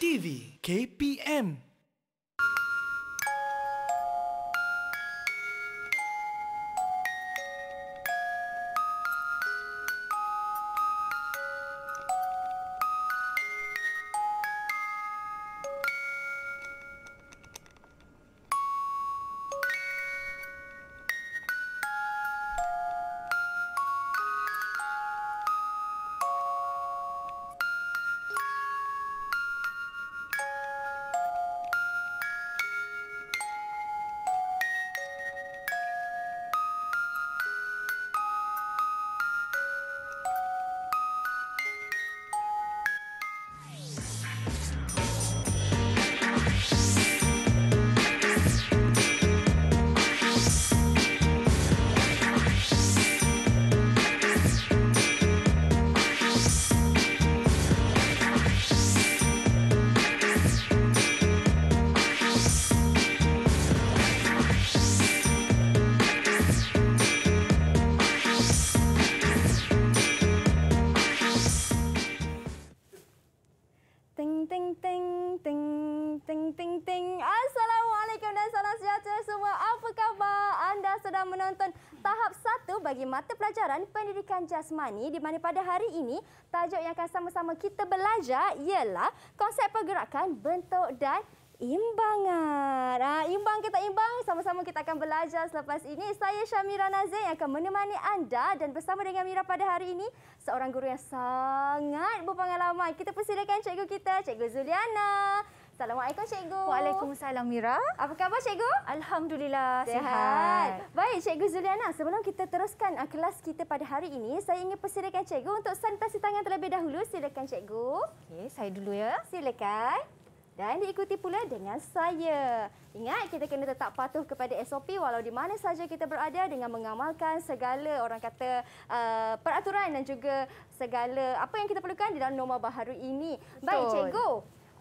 TV KPM pelajaran pendidikan jasmani di mana pada hari ini tajuk yang akan sama-sama kita belajar ialah konsep pergerakan bentuk dan imbangan. Ha, imbang kita imbang? Sama-sama kita akan belajar selepas ini. Saya Syamira Nazir yang akan menemani anda dan bersama dengan Mira pada hari ini. Seorang guru yang sangat berpengalaman. Kita persilakan cikgu kita, Cikgu Zuliana. Assalamualaikum Cikgu. Waalaikumsalam Mira. Apa khabar Cikgu? Alhamdulillah sihat. sihat. Baik Cikgu Zuliana, sebelum kita teruskan uh, kelas kita pada hari ini, saya ingin persilakan Cikgu untuk sanitasi tangan terlebih dahulu. Silakan Cikgu. Okey, saya dulu ya. Silakan. Dan diikuti pula dengan saya. Ingat kita kena tetap patuh kepada SOP walau di mana saja kita berada dengan mengamalkan segala orang kata uh, peraturan dan juga segala apa yang kita perlukan di dalam norma baharu ini. Baik so, Cikgu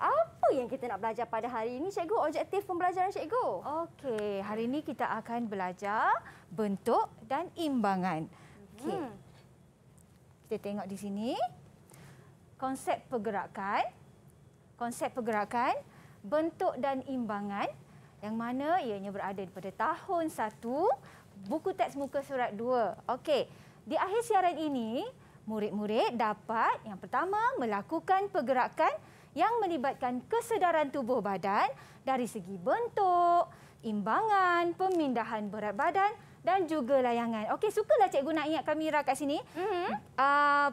apa yang kita nak belajar pada hari ini cikgu objektif pembelajaran cikgu okey hari ini kita akan belajar bentuk dan imbangan okey hmm. kita tengok di sini konsep pergerakan konsep pergerakan bentuk dan imbangan yang mana ianya berada pada tahun 1 buku teks muka surat 2 okey di akhir siaran ini murid-murid dapat yang pertama melakukan pergerakan yang melibatkan kesedaran tubuh badan dari segi bentuk, imbangan, pemindahan berat badan dan juga layangan. Okey, sukalah cikgu nak ingat kamera kat sini. Mm-hmm. Uh,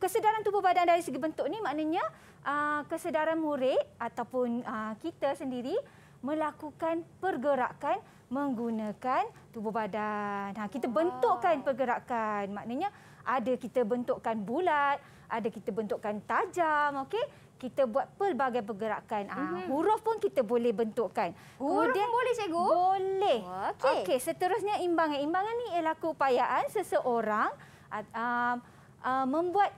kesedaran tubuh badan dari segi bentuk ni maknanya uh, kesedaran murid ataupun uh, kita sendiri melakukan pergerakan menggunakan tubuh badan. Ha kita bentukkan pergerakan. Maknanya ada kita bentukkan bulat, ada kita bentukkan tajam, okey? kita buat pelbagai pergerakan. Mm -hmm. uh, huruf pun kita boleh bentukkan. Huruf Kemudian, pun boleh, cikgu? Boleh. Okey, okay, seterusnya imbangan. Imbangan ni ialah keupayaan seseorang uh, uh, membuat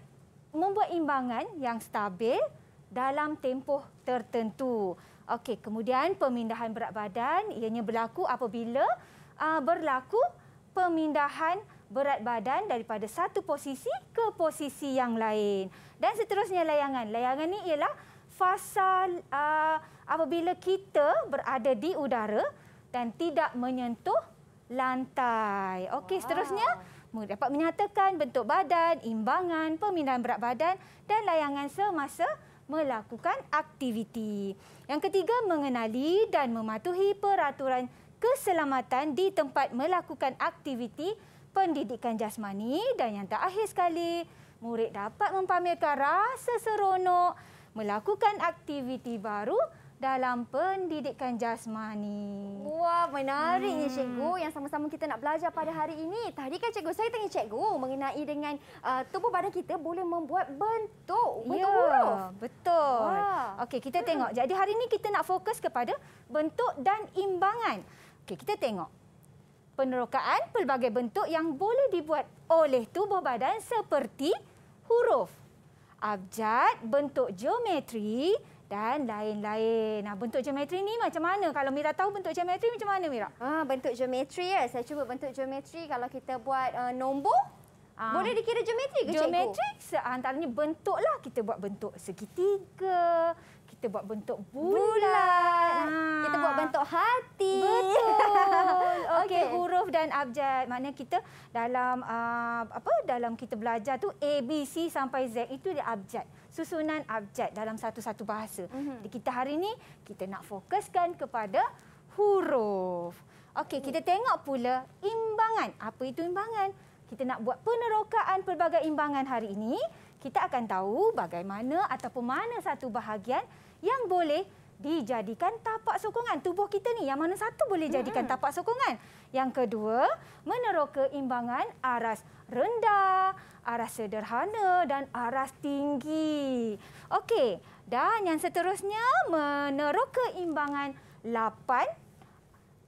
membuat imbangan yang stabil dalam tempoh tertentu. Okey, kemudian pemindahan berat badan ianya berlaku apabila uh, berlaku pemindahan berat badan daripada satu posisi ke posisi yang lain. Dan seterusnya layangan. Layangan ni ialah fasa uh, apabila kita berada di udara dan tidak menyentuh lantai. Okey, wow. seterusnya dapat menyatakan bentuk badan, imbangan, pemindahan berat badan dan layangan semasa melakukan aktiviti. Yang ketiga, mengenali dan mematuhi peraturan keselamatan di tempat melakukan aktiviti pendidikan jasmani. Dan yang terakhir sekali, murid dapat mempamerkan rasa seronok melakukan aktiviti baru dalam pendidikan jasmani. Wah, menarik hmm. cikgu yang sama-sama kita nak belajar pada hari ini. Tadi kan cikgu saya tanya cikgu mengenai dengan uh, tubuh badan kita boleh membuat bentuk, bentuk ya, huruf. Betul. Okey, kita hmm. tengok. Jadi hari ini kita nak fokus kepada bentuk dan imbangan. Okey, kita tengok. Penerokaan pelbagai bentuk yang boleh dibuat oleh tubuh badan seperti huruf. Abjad, bentuk geometri dan lain-lain. Nah, bentuk geometri ni macam mana? Kalau Mira tahu bentuk geometri macam mana, Mira? Ah, bentuk geometri ya. Saya cuba bentuk geometri kalau kita buat uh, nombor. Aa, ah. boleh dikira geometri ke geometri, cikgu? Geometri antaranya bentuklah. Kita buat bentuk segitiga, kita buat bentuk bulat, bulat. kita buat bentuk hati. Betul. Okey, okay. huruf dan abjad. Mana kita dalam aa, ah, apa dalam kita belajar tu A B C sampai Z itu dia abjad. Susunan abjad dalam satu-satu bahasa. Mm -hmm. Jadi kita hari ini kita nak fokuskan kepada huruf. Okey, kita hmm. tengok pula imbangan. Apa itu imbangan? kita nak buat penerokaan pelbagai imbangan hari ini, kita akan tahu bagaimana ataupun mana satu bahagian yang boleh dijadikan tapak sokongan tubuh kita ni. Yang mana satu boleh jadikan tapak sokongan? Yang kedua, meneroka imbangan aras rendah, aras sederhana dan aras tinggi. Okey, dan yang seterusnya meneroka imbangan 8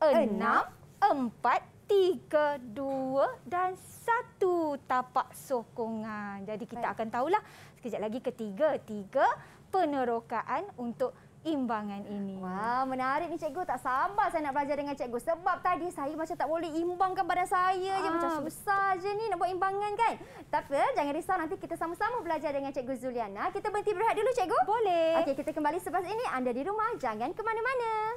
6 4 tiga, dua dan satu tapak sokongan. Jadi kita akan tahulah sekejap lagi ketiga, tiga penerokaan untuk imbangan ini. Wah, menarik ni cikgu. Tak sabar saya nak belajar dengan cikgu. Sebab tadi saya macam tak boleh imbangkan badan saya ah, je. Macam susah betul. je ni nak buat imbangan kan. Tapi eh, jangan risau nanti kita sama-sama belajar dengan cikgu Zuliana. Kita berhenti berhenti dulu cikgu. Boleh. Okey, kita kembali selepas ini. Anda di rumah. Jangan ke mana-mana.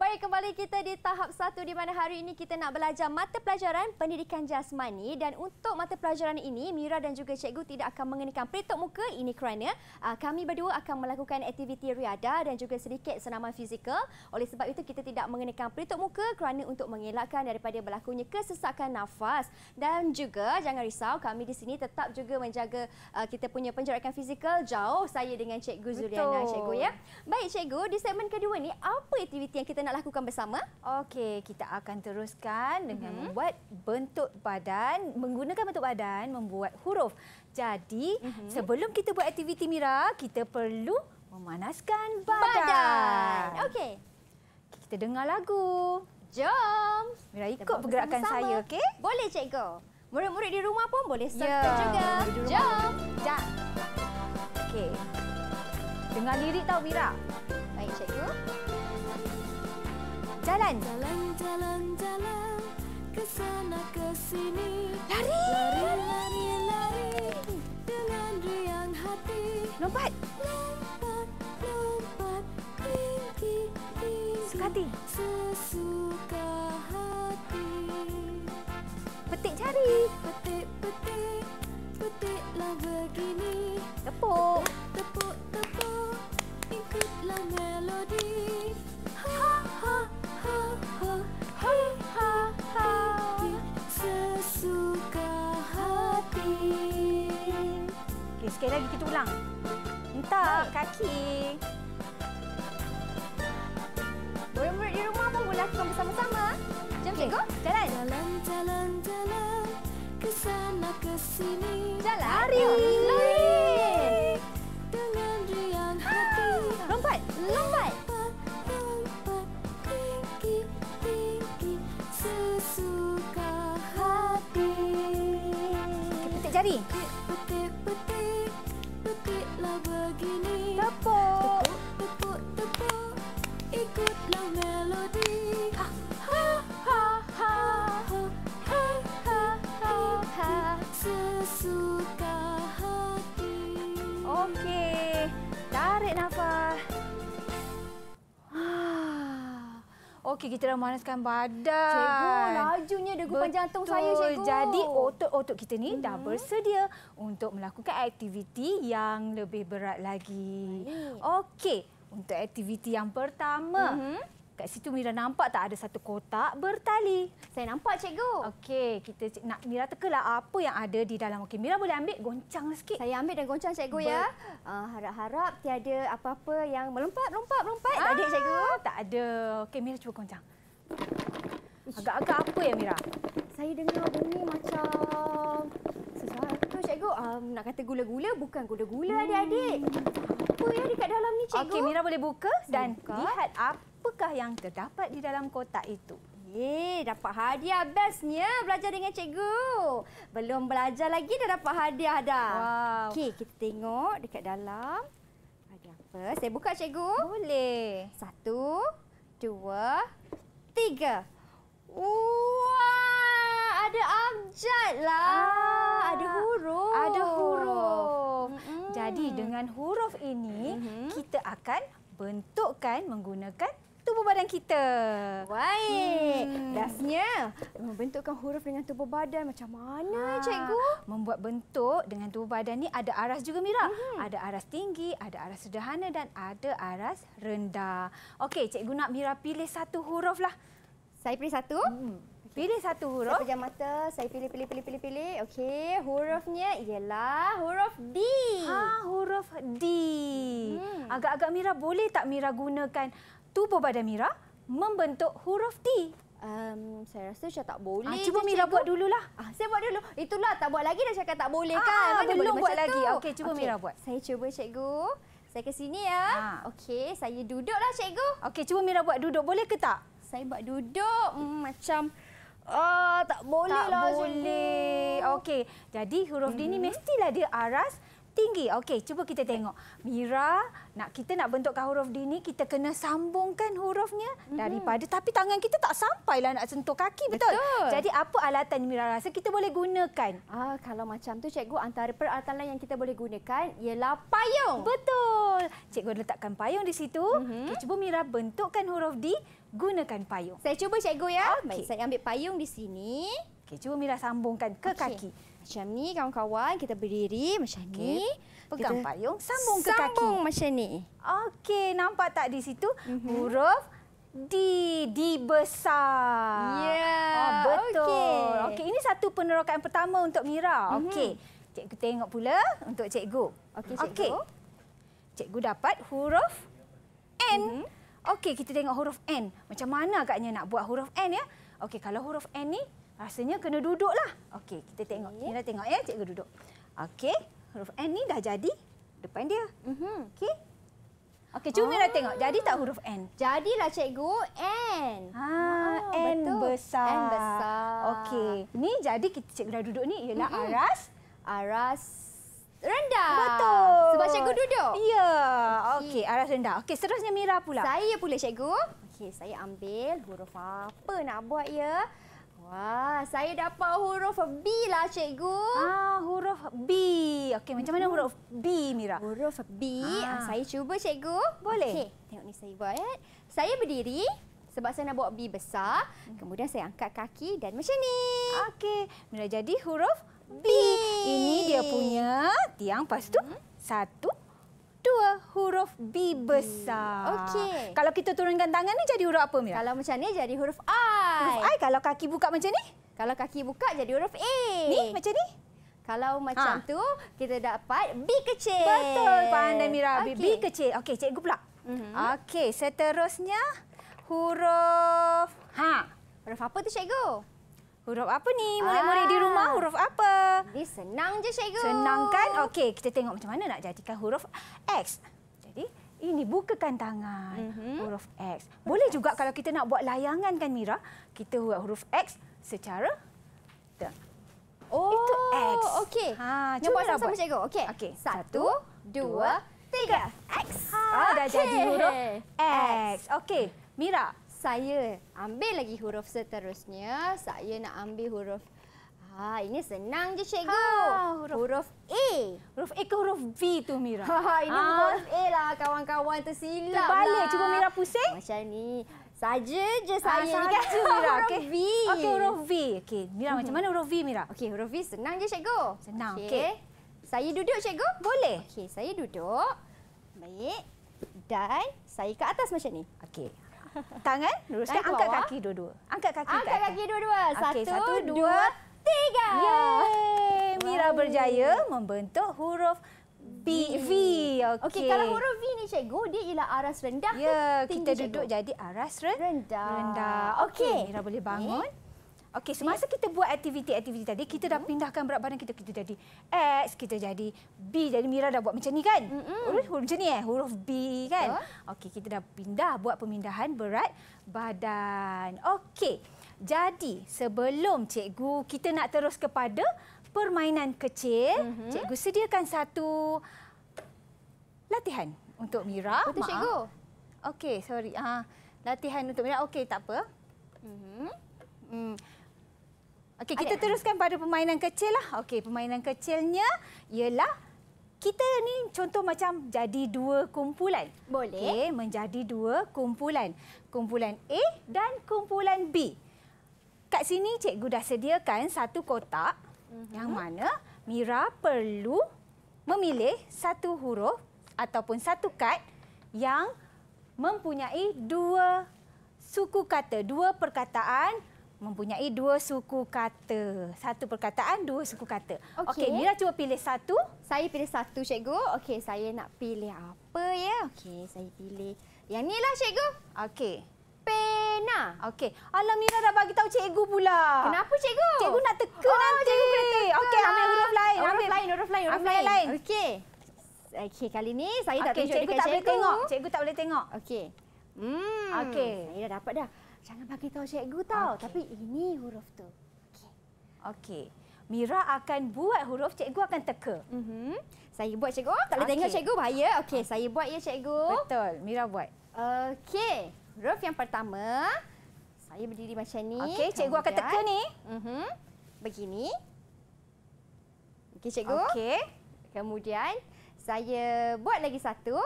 Baik, kembali kita di tahap satu di mana hari ini kita nak belajar mata pelajaran pendidikan jasmani dan untuk mata pelajaran ini, Mira dan juga cikgu tidak akan mengenakan peritok muka ini kerana uh, kami berdua akan melakukan aktiviti riada dan juga sedikit senaman fizikal. Oleh sebab itu, kita tidak mengenakan peritok muka kerana untuk mengelakkan daripada berlakunya kesesakan nafas dan juga jangan risau, kami di sini tetap juga menjaga uh, kita punya penjarakan fizikal jauh saya dengan cikgu Zuliana, Betul. cikgu ya. Baik, cikgu, di segmen kedua ni apa aktiviti yang kita nak nak lakukan bersama? Okey, kita akan teruskan dengan mm -hmm. membuat bentuk badan, menggunakan bentuk badan membuat huruf. Jadi, mm -hmm. sebelum kita buat aktiviti Mira, kita perlu memanaskan badan. badan. Okey. Kita dengar lagu. Jom. Mira ikut pergerakan saya, okey? Boleh, cikgu. Murid-murid di rumah pun boleh serta ya. yeah. juga. Jom. Jom. Okey. Dengar lirik tau Mira. Baik, cikgu jalan. Jalan, jalan, jalan, ke sana, ke sini. Lari! Lari, lari, lari, dengan riang hati. Lompat! Suka hati. Sesuka hati. Petik jari. Petik, petik, petiklah begini. Tepuk. Tepuk, tepuk, ikutlah melodi. Ha! Sekali lagi kita ulang. Entah kaki. Boleh buat di rumah pun boleh lakukan bersama-sama. Jom okay. cikgu, jalan. Jalan, jalan, jalan. Kesana, kesini. Jalan. Lari. Lari. kita dah memanaskan badan. Cikgu, lajunya degupan Betul. jantung saya, Cikgu. Jadi, otot-otot kita ni hmm. dah mhm. bersedia untuk melakukan aktiviti yang lebih berat lagi. Okey, untuk aktiviti yang pertama, hmm. Kat situ Mira nampak tak ada satu kotak bertali. Saya nampak cikgu. Okey, kita cik, nak Mira teka lah apa yang ada di dalam. Okey, Mira boleh ambil goncang sikit. Saya ambil dan goncang cikgu ya. Ber- ya. harap-harap uh, tiada apa-apa yang melompat, lompat, lompat. Ah, tak ada ah, cikgu. Tak ada. Okey, Mira cuba goncang. Agak-agak apa ya Mira? Saya dengar bunyi macam sesuatu cikgu. Um, nak kata gula-gula bukan gula-gula hmm. adik-adik. Apa ya dekat dalam ni cikgu? Okey, Mira boleh buka dan buka. lihat apa apakah yang terdapat di dalam kotak itu? Yeay, dapat hadiah bestnya belajar dengan cikgu. Belum belajar lagi dah dapat hadiah dah. Wow. Okey, kita tengok dekat dalam. Ada apa? Saya buka cikgu. Boleh. Satu, dua, tiga. Wah, ada abjad lah. Ah, ada huruf. Ada huruf. Mm -hmm. Jadi dengan huruf ini, mm -hmm. kita akan bentukkan menggunakan tubuh badan kita. Baik. Hmm. Lastnya, membentukkan huruf dengan tubuh badan macam mana, ha. cikgu? Membuat bentuk dengan tubuh badan ni ada aras juga, Mira. Hmm. Ada aras tinggi, ada aras sederhana dan ada aras rendah. Okey, cikgu nak Mira pilih satu huruf lah. Saya pilih satu. Hmm. Pilih satu huruf. Saya pejam mata. Saya pilih, pilih, pilih, pilih. pilih. Okey, hurufnya ialah huruf D. Ha, huruf D. Hmm. Agak-agak hmm. Mira boleh tak Mira gunakan tubuh badan Mira membentuk huruf T. Um, saya rasa saya tak boleh. Ah, cuba Mira buat dululah. Ah, saya buat dulu. Itulah tak buat lagi dah cakap tak boleh ah, kan. Mana belum buat lagi. Okey, cuba okay. Mira buat. Saya cuba cikgu. Saya ke sini ya. Ah. Okey, saya duduklah cikgu. Okey, cuba Mira buat duduk boleh ke tak? Saya buat duduk hmm, macam ah tak boleh tak lah. Tak boleh. Okey. Jadi huruf hmm. D ni mhm. mestilah dia aras tinggi. Okey, cuba kita tengok. Mira nak kita nak bentukkan huruf D ni kita kena sambungkan hurufnya mm -hmm. daripada tapi tangan kita tak sampai lah nak sentuh kaki betul. betul. Jadi apa alatan Mira rasa kita boleh gunakan? Ah kalau macam tu cikgu antara peralatan yang kita boleh gunakan ialah payung. Betul. Cikgu letakkan payung di situ. Mm -hmm. Okey cuba Mira bentukkan huruf D gunakan payung. Saya cuba cikgu ya. Okay. Baik saya ambil payung di sini. Okey cuba Mira sambungkan ke okay. kaki. Macam ni kawan-kawan, kita berdiri macam okay. ni. Pegang kita payung, sambung ke kaki. Sambung macam ni. Okey, nampak tak di situ mm -hmm. huruf D, D besar. Ya. Yeah. Oh, betul. Okey, okay, ini satu penerokaan pertama untuk Mira. Mm -hmm. Okey, cikgu tengok pula untuk cikgu. Okey, cikgu. Okay. Cikgu dapat huruf N. Mm -hmm. Okey, kita tengok huruf N. Macam mana agaknya nak buat huruf N ya? Okey, kalau huruf N ni Rasanya kena duduklah. Okey, kita tengok. Okay. Kita tengok ya, cikgu duduk. Okey, huruf N ni dah jadi depan dia. Mhm. Okey. Okey, cuma nak oh. Ah. tengok. Jadi tak huruf N? Jadilah cikgu, N. Ha, oh, N betul. besar. N besar. Okey. Ni jadi kita cikgu dah duduk ni ialah mm -hmm. aras aras rendah. Betul. Sebab cikgu duduk. Ya. Yeah. Okey, okay, aras rendah. Okey, seterusnya Mira pula. Saya pula cikgu. Okey, saya ambil huruf apa nak buat ya? Wah, saya dapat huruf B lah, cikgu. Ah, huruf B. Okey, macam mana huruf B, Mira? Huruf B. Ah. ah. Saya cuba, cikgu. Boleh. Okey, tengok ni saya buat. Saya berdiri sebab saya nak buat B besar. Hmm. Kemudian saya angkat kaki dan macam ni. Okey, Mira jadi huruf B. B. Ini dia punya tiang. pastu hmm. satu, dua huruf B besar. Okey. Kalau kita turunkan tangan ni jadi huruf apa Mira? Kalau macam ni jadi huruf I. Huruf I kalau kaki buka macam ni? Kalau kaki buka jadi huruf A. Ni macam ni? Kalau macam ha. tu kita dapat B kecil. Betul pandai Mira okay. B kecil. Okey cikgu pula. Mm-hmm. Okey seterusnya huruf H. Huruf apa tu cikgu? Huruf apa ni? Murid-murid di ah. rumah huruf apa? Ini senang je, Cikgu. Senang kan? Okey, kita tengok macam mana nak jadikan huruf X. Jadi, ini bukakan tangan. Mm -hmm. Huruf X. Boleh huruf juga kalau kita nak buat layangan kan, Mira? Kita buat huruf X secara... Tak. Oh, Itu X. Okey. Ha, Cuma lah buat sama Cikgu. Okey. Okay. Satu, dua, tiga. X. Ha, okay. Ah, dah jadi huruf X. X. Okey, Mira saya ambil lagi huruf seterusnya. Saya nak ambil huruf Ha, ini senang je cikgu. Ha, huruf, huruf A. Huruf A ke huruf V tu Mira? Ha, ha, ini ha. huruf A lah kawan-kawan tersilap. Terbalik. Cuba lah. Mira pusing. Macam ni. Saja je ah, saya ha, ni kan. Huruf V. Okey huruf V. Okey Mira macam mana mhm. huruf V Mira? Okey huruf V senang je cikgu. Senang. Okey. Okay. Saya duduk cikgu? Boleh. Okey saya duduk. Baik. Dan saya ke atas macam ni. Okey. Tangan lurus. Tangan angkat kaki dua-dua. Angkat kaki. Angkat kaki, kaki dua-dua. Satu, okay, satu, dua, tiga. Yeay. Mira wow. berjaya membentuk huruf B. V. Okey. Okay, kalau huruf V ni cikgu, dia ialah aras rendah yeah, ya, kita duduk cikgu. jadi aras rendah. rendah. Okey. Okay, Mira boleh bangun. Okey, semasa kita buat aktiviti-aktiviti tadi, kita dah mhm. pindahkan berat badan kita. Kita jadi X, kita jadi B. Jadi Mira dah buat macam ni kan? Mhm. Huruf, huruf macam ni eh? Huruf B kan? Okey, kita dah pindah buat pemindahan berat badan. Okey, jadi sebelum cikgu kita nak terus kepada permainan kecil, mm -hmm. cikgu sediakan satu latihan untuk Mira. Untuk cikgu. Okey, sorry. Uh, latihan untuk Mira. Okey, tak apa. Mm Hmm. Okey, kita Adik. teruskan pada permainan kecil lah. Okey, permainan kecilnya ialah kita ni contoh macam jadi dua kumpulan. Boleh. Okay, menjadi dua kumpulan. Kumpulan A dan kumpulan B. Kat sini cikgu dah sediakan satu kotak uh-huh. yang mana Mira perlu memilih satu huruf ataupun satu kad yang mempunyai dua suku kata, dua perkataan mempunyai dua suku kata. Satu perkataan, dua suku kata. Okey, okay, Mira cuba pilih satu. Saya pilih satu, cikgu. Okey, saya nak pilih apa ya? Okey, saya pilih yang ni lah, cikgu. Okey. Pena. Okey. Alah, Mira dah bagi tahu cikgu pula. Kenapa, cikgu? Cikgu nak teka oh, nanti. Oh, cikgu kena teka. Okey, ambil huruf lain. Huruf ambil lain, huruf lain, huruf lain. lain. Okey. Okey, kali ni saya okay, tak tunjuk dekat cikgu. boleh tengok. Cikgu tak boleh tengok. Okey. Hmm. Okey. Saya dah dapat dah jangan bagi tahu cikgu tau, Okay. Tapi ini huruf tu. Okey. Okey. Mira akan buat huruf, cikgu akan teka. Mm-hmm. Saya buat cikgu. Tak boleh okay. tengok cikgu, bahaya. Okey, saya buat ya cikgu. Betul, Mira buat. Okey, huruf yang pertama. Saya berdiri macam ni. Okey, cikgu akan teka ni. Mm-hmm. Begini. Okey, cikgu. Okey. Kemudian, saya buat lagi satu.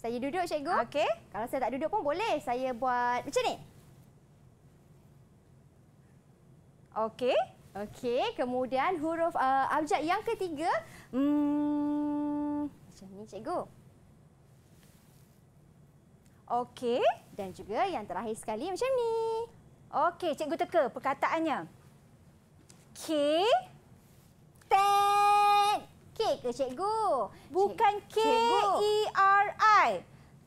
Saya duduk cikgu. Okey. Kalau saya tak duduk pun boleh. Saya buat macam ni. Okey. Okey, kemudian huruf uh, abjad yang ketiga mm macam ni cikgu. Okey, dan juga yang terakhir sekali macam ni. Okey, cikgu teka perkataannya. K T kek ke cikgu? Bukan K-E-R-I.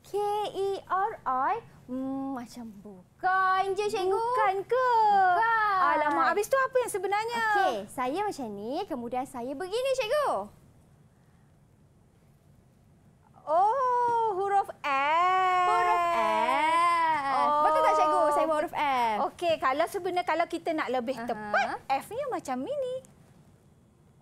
K-E-R-I? Hmm, macam bukan je cikgu. Bukan ke? Bukan. Alamak, habis tu apa yang sebenarnya? Okey, saya macam ni, kemudian saya begini cikgu. Oh, huruf F. Huruf F. Oh. Betul tak cikgu? Saya buat huruf F. Okey, kalau sebenarnya kalau kita nak lebih uh -huh. tepat, F-nya macam ini.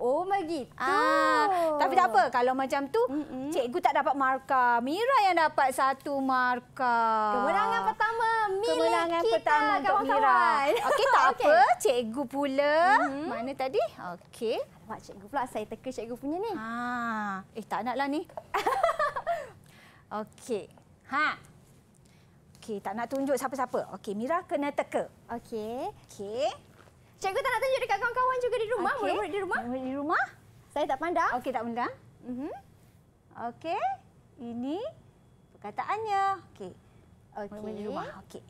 Oh begitu. Ah, tapi tak apa kalau macam tu, mm -mm. cikgu tak dapat markah. Mira yang dapat satu markah. Kemenangan pertama milik Kemenangan kita, pertama kawan -kawan. Mira. Okey, tak okay. apa. Cikgu pula. Mm -hmm. Mana tadi? Okey. Wah, cikgu pula saya teka cikgu punya ni. Ha. Eh, tak naklah ni. Okey. Ha. Okey, tak nak tunjuk siapa-siapa. Okey, Mira kena teka. Okey. Okey. Cikgu tak nak tanya dekat kawan-kawan juga di rumah? Okay. Murid-murid di rumah? Murid di rumah? Saya tak pandang. Okey, tak pandang. Uh mhm. -huh. Okey. Ini perkataannya. Okey. Okey. Murid, murid di rumah. Okey.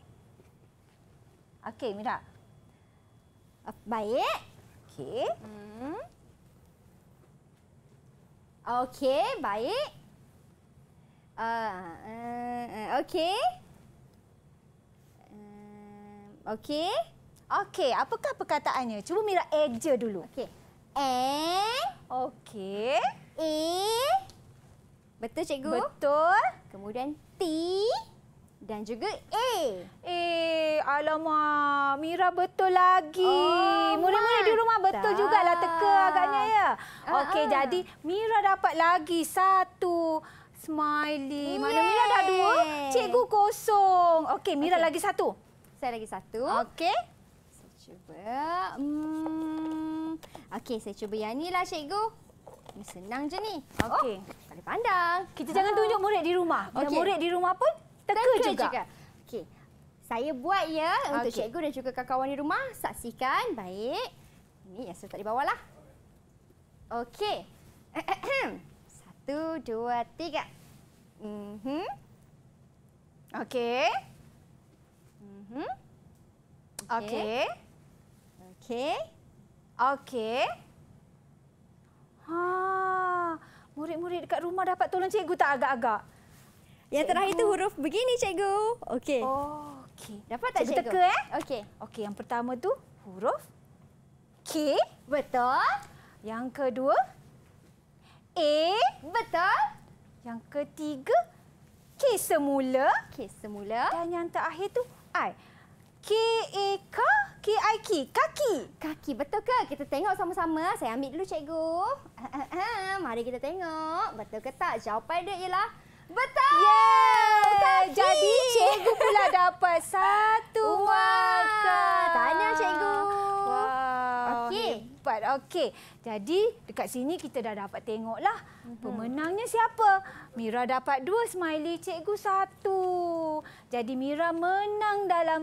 Okey, Mira. Baik. Okey. Hmm. Okey, baik. uh, uh, Okey. Uh, Okey. Okey, apakah perkataannya? Cuba Mira eja dulu. Okey. E. Okey. E. Betul cikgu? Betul. Kemudian T dan juga A. Eh, alamak. Mira betul lagi. Oh, Mula-mula di rumah betul jugalah teka agaknya ya. Ah, Okey, uh -uh. jadi Mira dapat lagi satu smiley. Mana Yeay. Mira dah dua, cikgu kosong. Okey, Mira okay. lagi satu. Saya lagi satu. Okey cuba. Hmm. Okey, saya cuba yang ni lah, cikgu. Ini senang je ni. Oh, Okey. Pada oh, pandang. Kita oh. jangan ah. tunjuk murid di rumah. Bila okay. murid di rumah pun, teka, teka juga. juga. Okey. Saya buat ya untuk cikgu dan juga kawan-kawan di rumah. Saksikan. Baik. Ini yang saya tak di bawah lah. Okey. Satu, dua, tiga. Mm -hmm. Okey. -hmm. Okey. Okay. Okey. Okey. Ha, murid-murid dekat rumah dapat tolong cikgu tak agak-agak? Yang cikgu. terakhir itu huruf begini cikgu. Okey. Oh, okey. Dapat tak cikgu? cikgu? Teka eh? Okey. Okey, yang pertama tu huruf K. Betul. Yang kedua A. Betul. Yang ketiga K semula. K semula. Dan yang terakhir tu I. K A K K I K kaki. Kaki betul ke? Kita tengok sama-sama. Saya ambil dulu cikgu. Ah, ah, ah. Mari kita tengok. Betul ke tak? Jawapan dia ialah betul. Yeah. Jadi cikgu pula dapat satu oh markah. Tanya cikgu. Okey. Okay. Jadi dekat sini kita dah dapat tengoklah mhm. pemenangnya siapa. Mira dapat dua smiley, cikgu satu. Jadi Mira menang dalam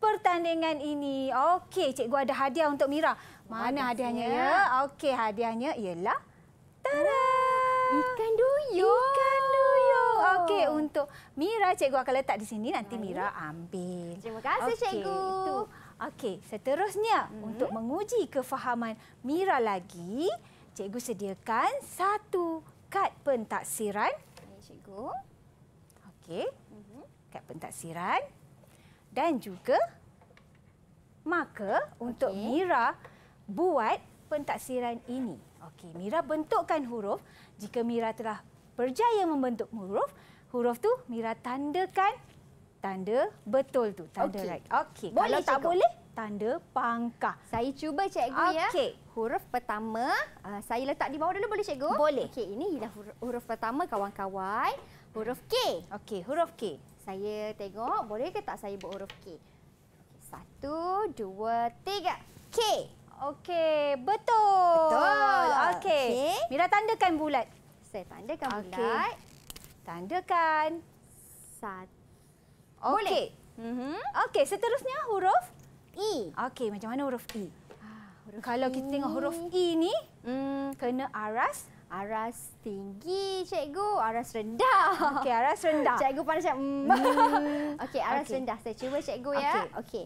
pertandingan ini. Okey, cikgu ada hadiah untuk Mira. Mana hadiahnya ya? Okey, hadiahnya ialah tada! Oh, ikan duyung. Ikan duyung. Okey, untuk Mira cikgu akan letak di sini nanti Mira ambil. Terima kasih okay, cikgu. Okey, seterusnya mm -hmm. untuk menguji kefahaman Mira lagi, cikgu sediakan satu kad pentaksiran. Ini cikgu. Okey. Mm -hmm. Kad pentaksiran dan juga maka untuk Mira buat pentaksiran ini. Okey, Mira bentukkan huruf. Jika Mira telah berjaya membentuk huruf, huruf tu Mira tandakan tanda betul tu, tanda okay. right. Okey. Kalau cikgu. tak boleh, tanda pangkah. Saya cuba cikgu okay. ya. Okey. Huruf pertama, uh, saya letak di bawah dulu boleh cikgu? Boleh. Okey, ini ialah huruf, huruf pertama kawan-kawan. Huruf K. Okey, huruf K saya tengok boleh ke tak saya buat huruf K. Satu, dua, tiga. K. Okey, betul. Betul. Okey. Okay. Mira tandakan bulat. Saya tandakan okay. bulat. Tandakan. Satu. Okey. Mm -hmm. Okey, seterusnya huruf? E. Okey, macam mana huruf E? Ah, huruf Kalau e. kita tengok huruf E ni, mm. kena aras. Aras tinggi, cikgu. Aras rendah. Okey, aras rendah. Cikgu pandai cakap, hmm. Okey, aras okay. rendah. Saya cuba cikgu ya. Okey. Okay.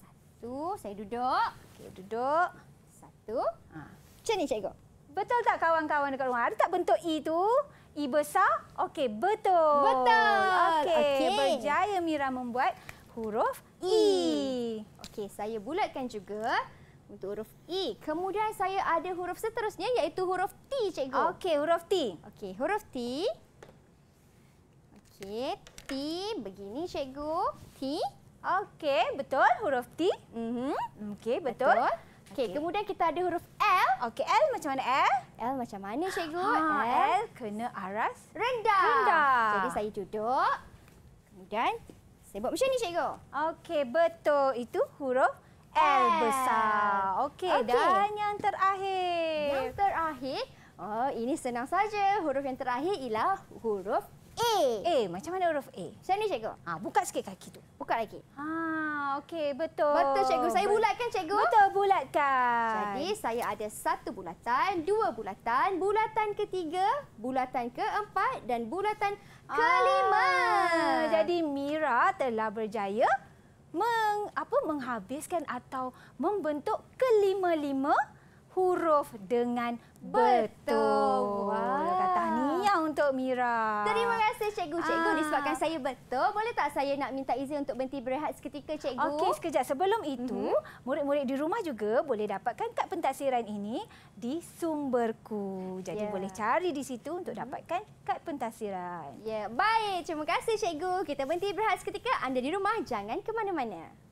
Satu, saya duduk. Okey, duduk. Satu. Ha. Macam ni cikgu. Betul tak kawan-kawan dekat rumah? Ada tak bentuk E tu? E besar? Okey, betul. Betul. Okey, okay. berjaya Mira membuat huruf E. e. Okey, saya bulatkan juga untuk huruf E. Kemudian saya ada huruf seterusnya iaitu huruf T, cikgu. Okey, huruf T. Okey, huruf T. Okey, T begini, cikgu. T. Okey, betul huruf T. Mhm. Mm Okey, betul. betul. Okey, okay. kemudian kita ada huruf L. Okey, L macam mana L? L macam mana ah, cikgu? Ha, L. L kena aras rendah. rendah. Jadi saya duduk. Kemudian saya buat macam ni cikgu. Okey, betul. Itu huruf L besar. Okey, okay. dan yang terakhir. Yang terakhir, oh ini senang saja. Huruf yang terakhir ialah huruf A. A, macam mana huruf A? Macam ni cikgu. Ha, buka sikit kaki tu. Buka lagi. Ha, okey, betul. Betul cikgu. Saya bulatkan cikgu. Betul, bulatkan. Jadi saya ada satu bulatan, dua bulatan, bulatan ketiga, bulatan keempat dan bulatan kelima. Ah. Jadi Mira telah berjaya meng, apa menghabiskan atau membentuk kelima-lima huruf dengan betul. betul. Wah, kata Nia untuk Mira. Terima kasih cikgu. Cikgu Aa. Ah. disebabkan saya betul, boleh tak saya nak minta izin untuk berhenti berehat seketika cikgu? Okey, sekejap. Sebelum itu, mhm. murid-murid mm -hmm. di rumah juga boleh dapatkan kad pentasiran ini di sumberku. Jadi yeah. boleh cari di situ untuk mhm. dapatkan kad pentasiran. Ya, yeah. baik. Terima kasih cikgu. Kita berhenti berehat seketika. Anda di rumah jangan ke mana-mana.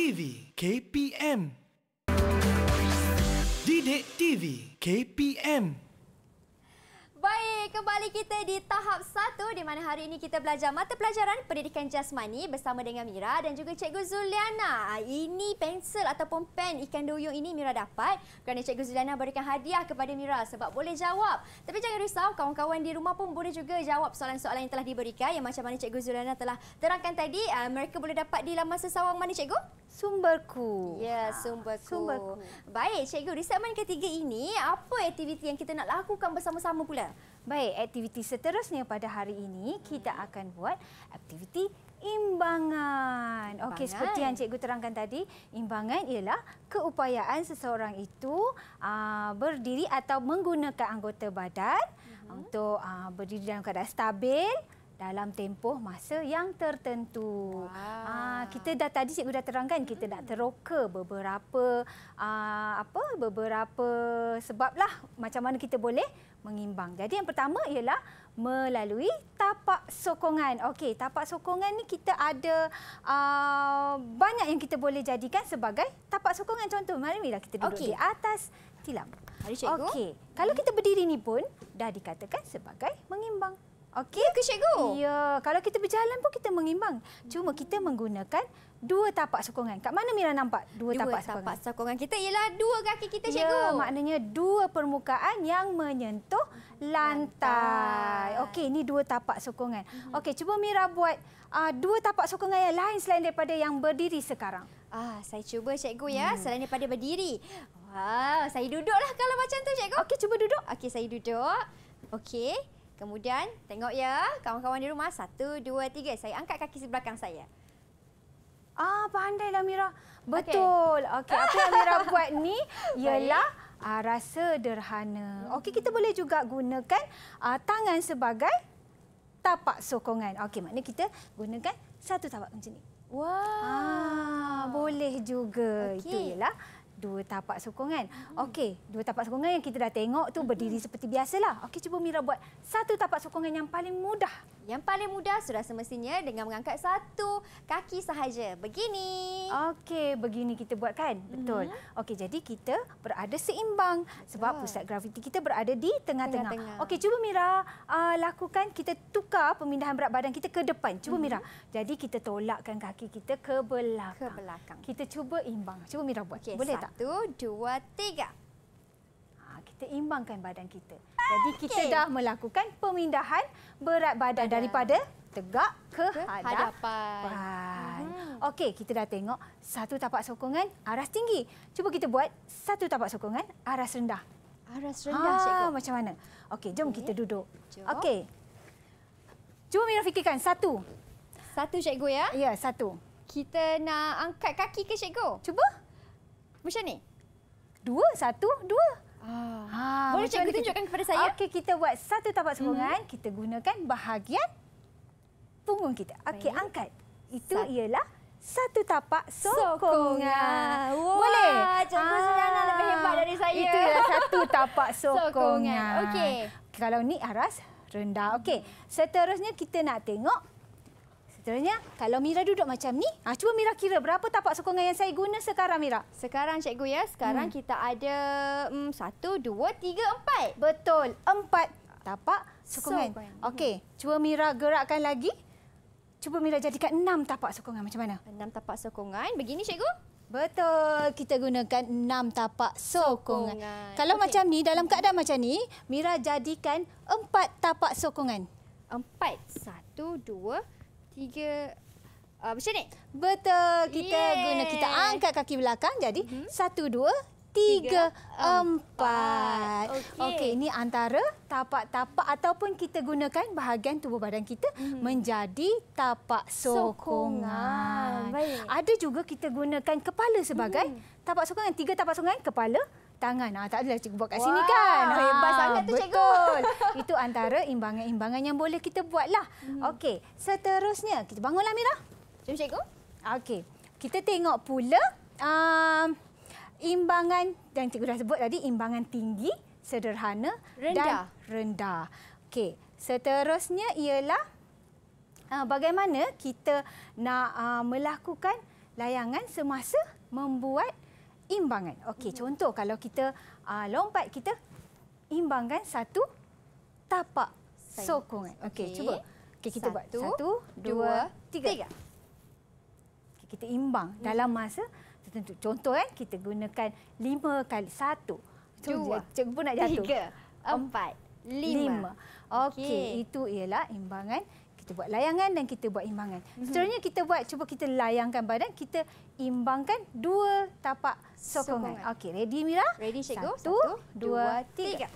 TV KPM Didik TV KPM Baik kembali kita di tahap satu di mana hari ini kita belajar mata pelajaran pendidikan jasmani bersama dengan Mira dan juga Cikgu Zuliana. Ah, ini pensel ataupun pen ikan duyung ini Mira dapat kerana Cikgu Zuliana berikan hadiah kepada Mira sebab boleh jawab. Tapi jangan risau, kawan-kawan di rumah pun boleh juga jawab soalan-soalan yang telah diberikan yang macam mana Cikgu Zuliana telah terangkan tadi. Ah, mereka boleh dapat di laman sesawang mana Cikgu? Sumberku. Ya, sumberku. sumberku. Baik, Cikgu, di segmen ketiga ini, apa aktiviti yang kita nak lakukan bersama-sama pula? Baik, aktiviti seterusnya pada hari ini kita hmm. akan buat aktiviti imbangan. Okey, seperti yang cikgu terangkan tadi, imbangan ialah keupayaan seseorang itu aa, ah, berdiri atau menggunakan anggota badan uh untuk aa, ah, berdiri dalam keadaan stabil, dalam tempoh masa yang tertentu. Ah, wow. Aa, kita dah tadi cikgu dah terangkan kita nak hmm. teroka beberapa aa, ah, apa beberapa sebablah macam mana kita boleh mengimbang. Jadi yang pertama ialah melalui tapak sokongan. Okey, tapak sokongan ni kita ada aa, ah, banyak yang kita boleh jadikan sebagai tapak sokongan contoh. Mari lah kita duduk okay. di atas tilam. Okey. Kalau hmm. kita berdiri ni pun dah dikatakan sebagai mengimbang. Okey ke cikgu? Ya, kalau kita berjalan pun kita mengimbang. Cuma kita menggunakan dua tapak sokongan. Kat mana Mira nampak dua, dua tapak, tapak sokongan? Kita ialah dua kaki kita ya, cikgu. Ya, maknanya dua permukaan yang menyentuh lantai. Okey, ini dua tapak sokongan. Mhm. Okey, cuba Mira buat uh, dua tapak sokongan yang lain selain daripada yang berdiri sekarang. Ah, saya cuba cikgu ya, hmm. selain daripada berdiri. Wah, saya duduklah kalau macam tu cikgu. Okey, cuba duduk. Okey, saya duduk. Okey. Kemudian tengok ya kawan-kawan di rumah. Satu, dua, tiga. Saya angkat kaki sebelakang saya. Ah, pandai lah Mira. Betul. Okey, okay, apa yang Mira buat ni ialah uh, rasa derhana. Okey, kita boleh juga gunakan uh, tangan sebagai tapak sokongan. Okey, maknanya kita gunakan satu tapak macam ni. Wah, wow. Ah, boleh juga. Okay. ialah dua tapak sokongan. Hmm. Okey, dua tapak sokongan yang kita dah tengok tu hmm. berdiri hmm. seperti biasalah. Okey, cuba Mira buat satu tapak sokongan yang paling mudah. Yang paling mudah sudah semestinya dengan mengangkat satu kaki sahaja. Begini. Okey, begini kita buat kan? Hmm. Betul. Okey, jadi kita berada seimbang Betul. sebab pusat graviti kita berada di tengah-tengah. Okey, cuba Mira uh, lakukan kita tukar pemindahan berat badan kita ke depan. Cuba hmm. Mira. Jadi kita tolakkan kaki kita ke belakang. Ke belakang. Kita cuba imbang. Cuba Mira buat. Okay, Boleh satu, tak? Satu, dua, tiga. Ha, kita imbangkan badan kita. Jadi kita okay. dah melakukan pemindahan berat badan, badan. daripada tegak ke, ke hadapan. hadapan. Hmm. Okey, kita dah tengok satu tapak sokongan aras tinggi. Cuba kita buat satu tapak sokongan aras rendah. Aras rendah, ha, cikgu. Macam mana? Okey, jom okay. kita duduk. Okey. Cuba Mira fikirkan. Satu. Satu, cikgu, ya? Ya, satu. Kita nak angkat kaki ke, cikgu? Cuba. Cuba. Macam ni. Dua, satu, dua. Ah. Ha, Boleh cikgu tunjukkan kepada saya? Okey, kita buat satu tapak sokongan. Hmm. Kita gunakan bahagian punggung kita. Okey, angkat. Itu Sa ialah satu tapak sokongan. sokongan. Boleh? Cikgu ah. sebenarnya lebih hebat dari saya. Itu ialah satu tapak sokongan. sokongan. Okey. Kalau ni aras rendah. Okey, hmm. seterusnya kita nak tengok Sebenarnya, kalau Mira duduk macam ni, ha, cuba Mira kira berapa tapak sokongan yang saya guna sekarang, Mira? Sekarang, Cikgu, ya. Sekarang hmm. kita ada um, satu, dua, tiga, empat. Betul. Empat tapak sokongan. So, hmm. Okey, cuba Mira gerakkan lagi. Cuba Mira jadikan enam tapak sokongan. Macam mana? Enam tapak sokongan. Begini, Cikgu. Betul. Kita gunakan enam tapak sokongan. sokongan. Kalau okay. macam ni, dalam keadaan macam ni, Mira jadikan empat tapak sokongan. Empat. Satu, dua, tiga tiga uh, macam ni betul kita Yeay. guna kita angkat kaki belakang jadi mm-hmm. satu dua tiga, tiga empat, empat. okey okay, ini antara tapak-tapak ataupun kita gunakan bahagian tubuh badan kita mm-hmm. menjadi tapak sokongan Baik. ada juga kita gunakan kepala sebagai mm-hmm. tapak sokongan tiga tapak sokongan kepala tangan. Ah, tak adalah cikgu buat kat sini kan. Ah, hebat ha, sangat tu cikgu. Itu antara imbangan-imbangan yang boleh kita buatlah. Hmm. Okey, seterusnya kita bangunlah Mira. Jom cikgu. Okey. Kita tengok pula um, imbangan yang cikgu dah sebut tadi imbangan tinggi, sederhana rendah. dan rendah. Okey, seterusnya ialah uh, bagaimana kita nak uh, melakukan layangan semasa membuat imbangan. Okey, mm-hmm. contoh kalau kita uh, lompat kita imbangkan satu tapak Saya. sokongan. Okey, okay. cuba. Okey, kita satu, buat satu, dua, tiga. tiga. Okay, kita imbang hmm. dalam masa tertentu. Contoh kan, kita gunakan lima kali. Satu, dua, cikgu pun nak jatuh. Tiga, empat, lima. lima. Okey, okay. itu ialah imbangan kita buat layangan dan kita buat imbangan. Mhm. Sebenarnya kita buat cuba kita layangkan badan, kita imbangkan dua tapak sokongan. sokongan. Okey, ready Mira? Ready cikgu. Satu, Satu, dua, tiga. tiga.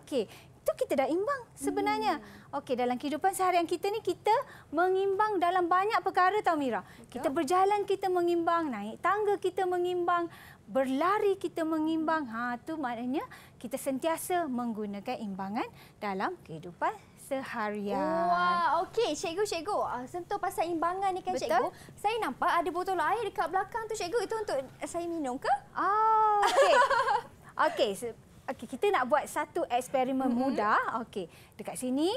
Okey, itu kita dah imbang sebenarnya. Hmm. Okey, dalam kehidupan seharian kita ni kita mengimbang dalam banyak perkara tau Mira. Betul. Kita berjalan kita mengimbang, naik tangga kita mengimbang, berlari kita mengimbang. Ha tu maknanya kita sentiasa menggunakan imbangan dalam kehidupan seharian. Wah, okey cikgu cikgu. Ah sentuh pasal imbangan ni kan cikgu. Saya nampak ada botol air dekat belakang tu cikgu. Itu untuk saya minum ke? Ah, okey. okey, so, okay, kita nak buat satu eksperimen mm -hmm. mudah. Okey. Dekat sini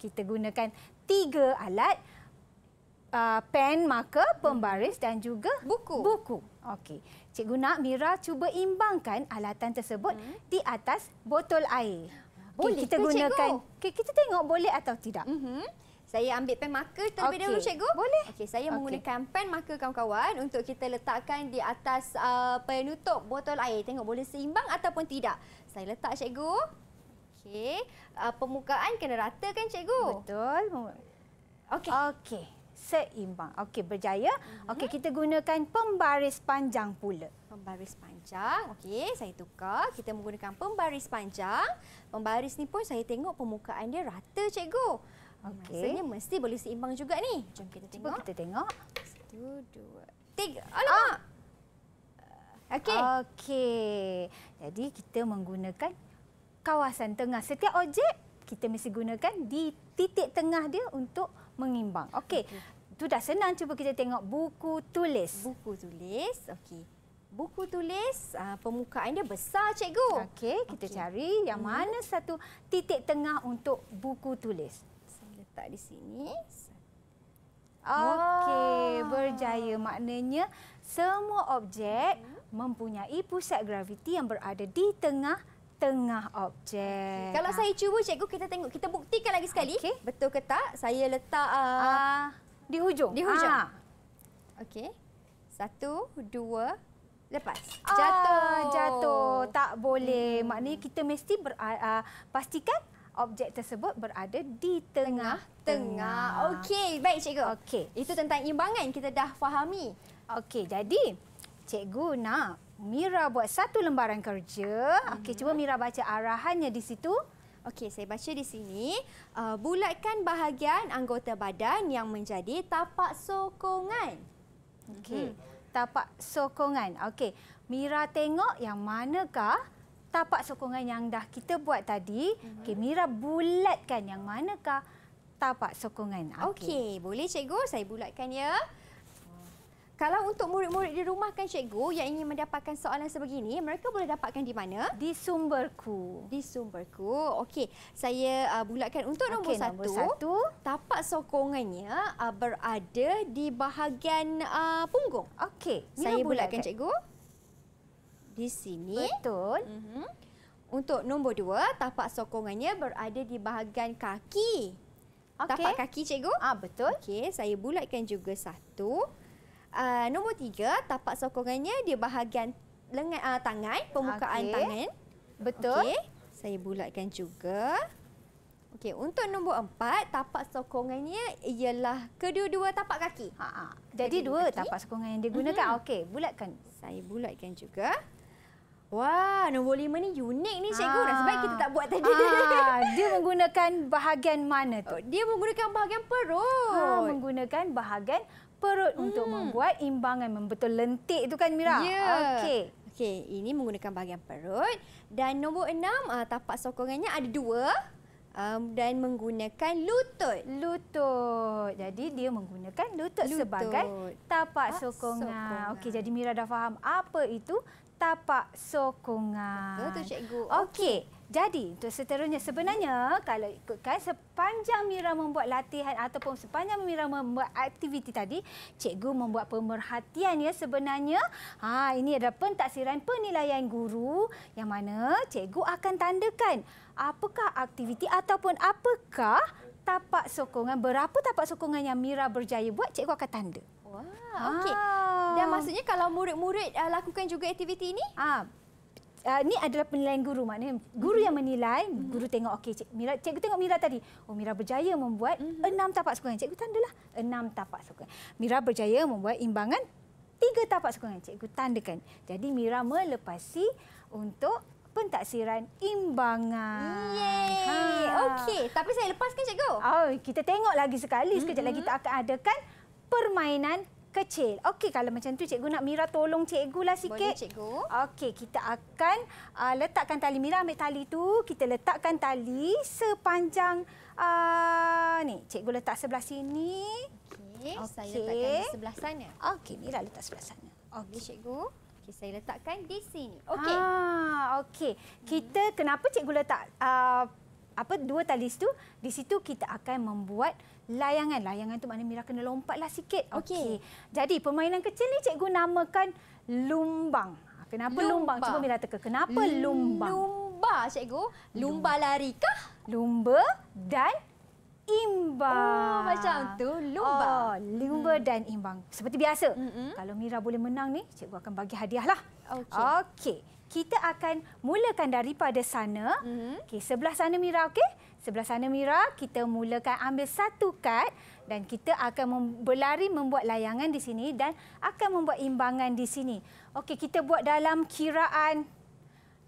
kita gunakan tiga alat uh, pen, marker, pembaris dan juga buku. Buku. Okey. Cikgu nak Mira cuba imbangkan alatan tersebut mm -hmm. di atas botol air. Boleh kita gunakan. Okay, kita tengok boleh atau tidak. Mm -hmm. Saya ambil pen marker terlebih okay. dahulu, Cikgu. Boleh. Okay, saya okay. menggunakan pen marker kawan-kawan untuk kita letakkan di atas uh, penutup botol air. Tengok boleh seimbang ataupun tidak. Saya letak, Cikgu. Okey. Uh, permukaan kena rata, kan, Cikgu? Betul. Okey. Okey. Seimbang. Okey, berjaya. Mm -hmm. Okey, kita gunakan pembaris panjang pula pembaris panjang. Okey, saya tukar. Kita menggunakan pembaris panjang. Pembaris ni pun saya tengok permukaan dia rata, cikgu. Hmm, okey. Maksudnya mesti boleh seimbang juga ni. Jom kita tengok. Cuba kita tengok. Satu, dua, tiga. Alamak! Ah. Uh, okey. Okey. Jadi kita menggunakan kawasan tengah. Setiap objek kita mesti gunakan di titik tengah dia untuk mengimbang. Okey. Okay. Itu dah senang. Cuba kita tengok buku tulis. Buku tulis. Okey buku tulis uh, permukaan dia besar cikgu. Okey, kita okay. cari yang hmm. mana satu titik tengah untuk buku tulis. Saya letak di sini. Okey, berjaya maknanya semua objek hmm. mempunyai pusat graviti yang berada di tengah tengah objek. Okay. Kalau ha. saya cuba cikgu kita tengok kita buktikan lagi sekali. Okay. Betul ke tak? Saya letak uh, uh, di hujung. Di hujung. Okey. Satu, dua, lepas oh. jatuh oh. jatuh tak boleh hmm. maknanya kita mesti ber, uh, pastikan objek tersebut berada di tengah-tengah okey baik cikgu okey itu tentang imbangan kita dah fahami okey jadi cikgu nak Mira buat satu lembaran kerja okey cuba hmm. Mira baca arahannya di situ Okey, saya baca di sini. Uh, bulatkan bahagian anggota badan yang menjadi tapak sokongan. Okey. -hmm tapak sokongan. Okey, Mira tengok yang manakah tapak sokongan yang dah kita buat tadi. Okey, mhm. Mira bulatkan yang manakah tapak sokongan. Okey, okay, boleh cikgu saya bulatkan ya. Kalau untuk murid-murid di rumah kan cikgu yang ingin mendapatkan soalan sebegini, mereka boleh dapatkan di mana? Di sumberku. Di sumberku. Okey, saya uh, bulatkan untuk okay, nombor, nombor satu. satu. Tapak sokongannya uh, berada di bahagian uh, punggung. Okey, saya bulatkan, bulatkan cikgu. Di sini. Betul. Mm -hmm. Untuk nombor dua, tapak sokongannya berada di bahagian kaki. Okay. Tapak kaki cikgu? Ah Betul. Okey, saya bulatkan juga Satu. Uh, nombor tiga, tapak sokongannya di bahagian lengan uh, tangan, permukaan okay. tangan. Betul. Okay. Saya bulatkan juga. Okey, untuk nombor empat, tapak sokongannya ialah kedua-dua tapak kaki. Ha -ha. Jadi kedua dua kaki. tapak sokongan yang digunakan. Mm -hmm. Okey, bulatkan. Saya bulatkan juga. Wah, nombor lima ni unik ni cikgu. Ah. sebaik kita tak buat tadi. Ah. Dia menggunakan bahagian mana tu? Dia menggunakan bahagian perut. Ah, menggunakan bahagian perut hmm. untuk membuat imbangan membetul lentik tu kan Mira? Ya. Yeah. Okey. Okey, ini menggunakan bahagian perut dan nombor enam uh, tapak sokongannya ada dua um, dan menggunakan lutut. Lutut. Jadi dia menggunakan lutut, lutut. sebagai tapak ah, sokongan. sokongan. Okey, jadi Mira dah faham apa itu tapak sokongan. Betul tu cikgu. Okey. Okay. Jadi untuk seterusnya sebenarnya kalau ikutkan sepanjang Mira membuat latihan ataupun sepanjang Mira membuat aktiviti tadi, cikgu membuat pemerhatian ya sebenarnya. Ha ini ada pentaksiran penilaian guru yang mana cikgu akan tandakan apakah aktiviti ataupun apakah tapak sokongan berapa tapak sokongan yang Mira berjaya buat cikgu akan tanda. Wah, okey. Dan maksudnya kalau murid-murid uh, lakukan juga aktiviti ini? Ah. Uh, ah, ini adalah penilaian guru maknanya guru mm -hmm. yang menilai mm -hmm. guru tengok okey cik Mira cikgu tengok Mira tadi oh Mira berjaya membuat mm -hmm. enam tapak sokongan cikgu tandalah enam tapak sokongan Mira berjaya membuat imbangan tiga tapak sokongan cikgu tandakan jadi Mira melepasi untuk pentaksiran imbangan yey ha. okey tapi saya lepaskan cikgu oh kita tengok lagi sekali sekejap mm -hmm. lagi mm-hmm. kita akan adakan permainan kecil. Okey kalau macam tu cikgu nak Mira tolong cikgulah sikit. Boleh cikgu. Okey kita akan uh, letakkan tali Mira ambil tali tu kita letakkan tali sepanjang uh, ni cikgu letak sebelah sini. Okey okay. saya letakkan di sebelah sana. Okey Mira letak sebelah sana. Okey cikgu. Okey saya letakkan di sini. Okey. Ah okey. Kita kenapa cikgu letak uh, apa dua talis tu di situ kita akan membuat layangan layangan tu maknanya Mira kena lompatlah sikit okey okay. jadi permainan kecil ni cikgu namakan lumbang ha, kenapa lumbang, lumbang? cuba Mira teka kenapa lumbang lumba cikgu lumba lari kah lumba dan imbang oh macam tu lumba oh, lumba hmm. dan imbang seperti biasa mm -hmm. kalau Mira boleh menang ni cikgu akan bagi hadiah lah okey kita akan mulakan daripada sana. Mm-hmm. Okey, sebelah sana Mira, okey? Sebelah sana Mira, kita mulakan ambil satu kad dan kita akan mem- berlari membuat layangan di sini dan akan membuat imbangan di sini. Okey, kita buat dalam kiraan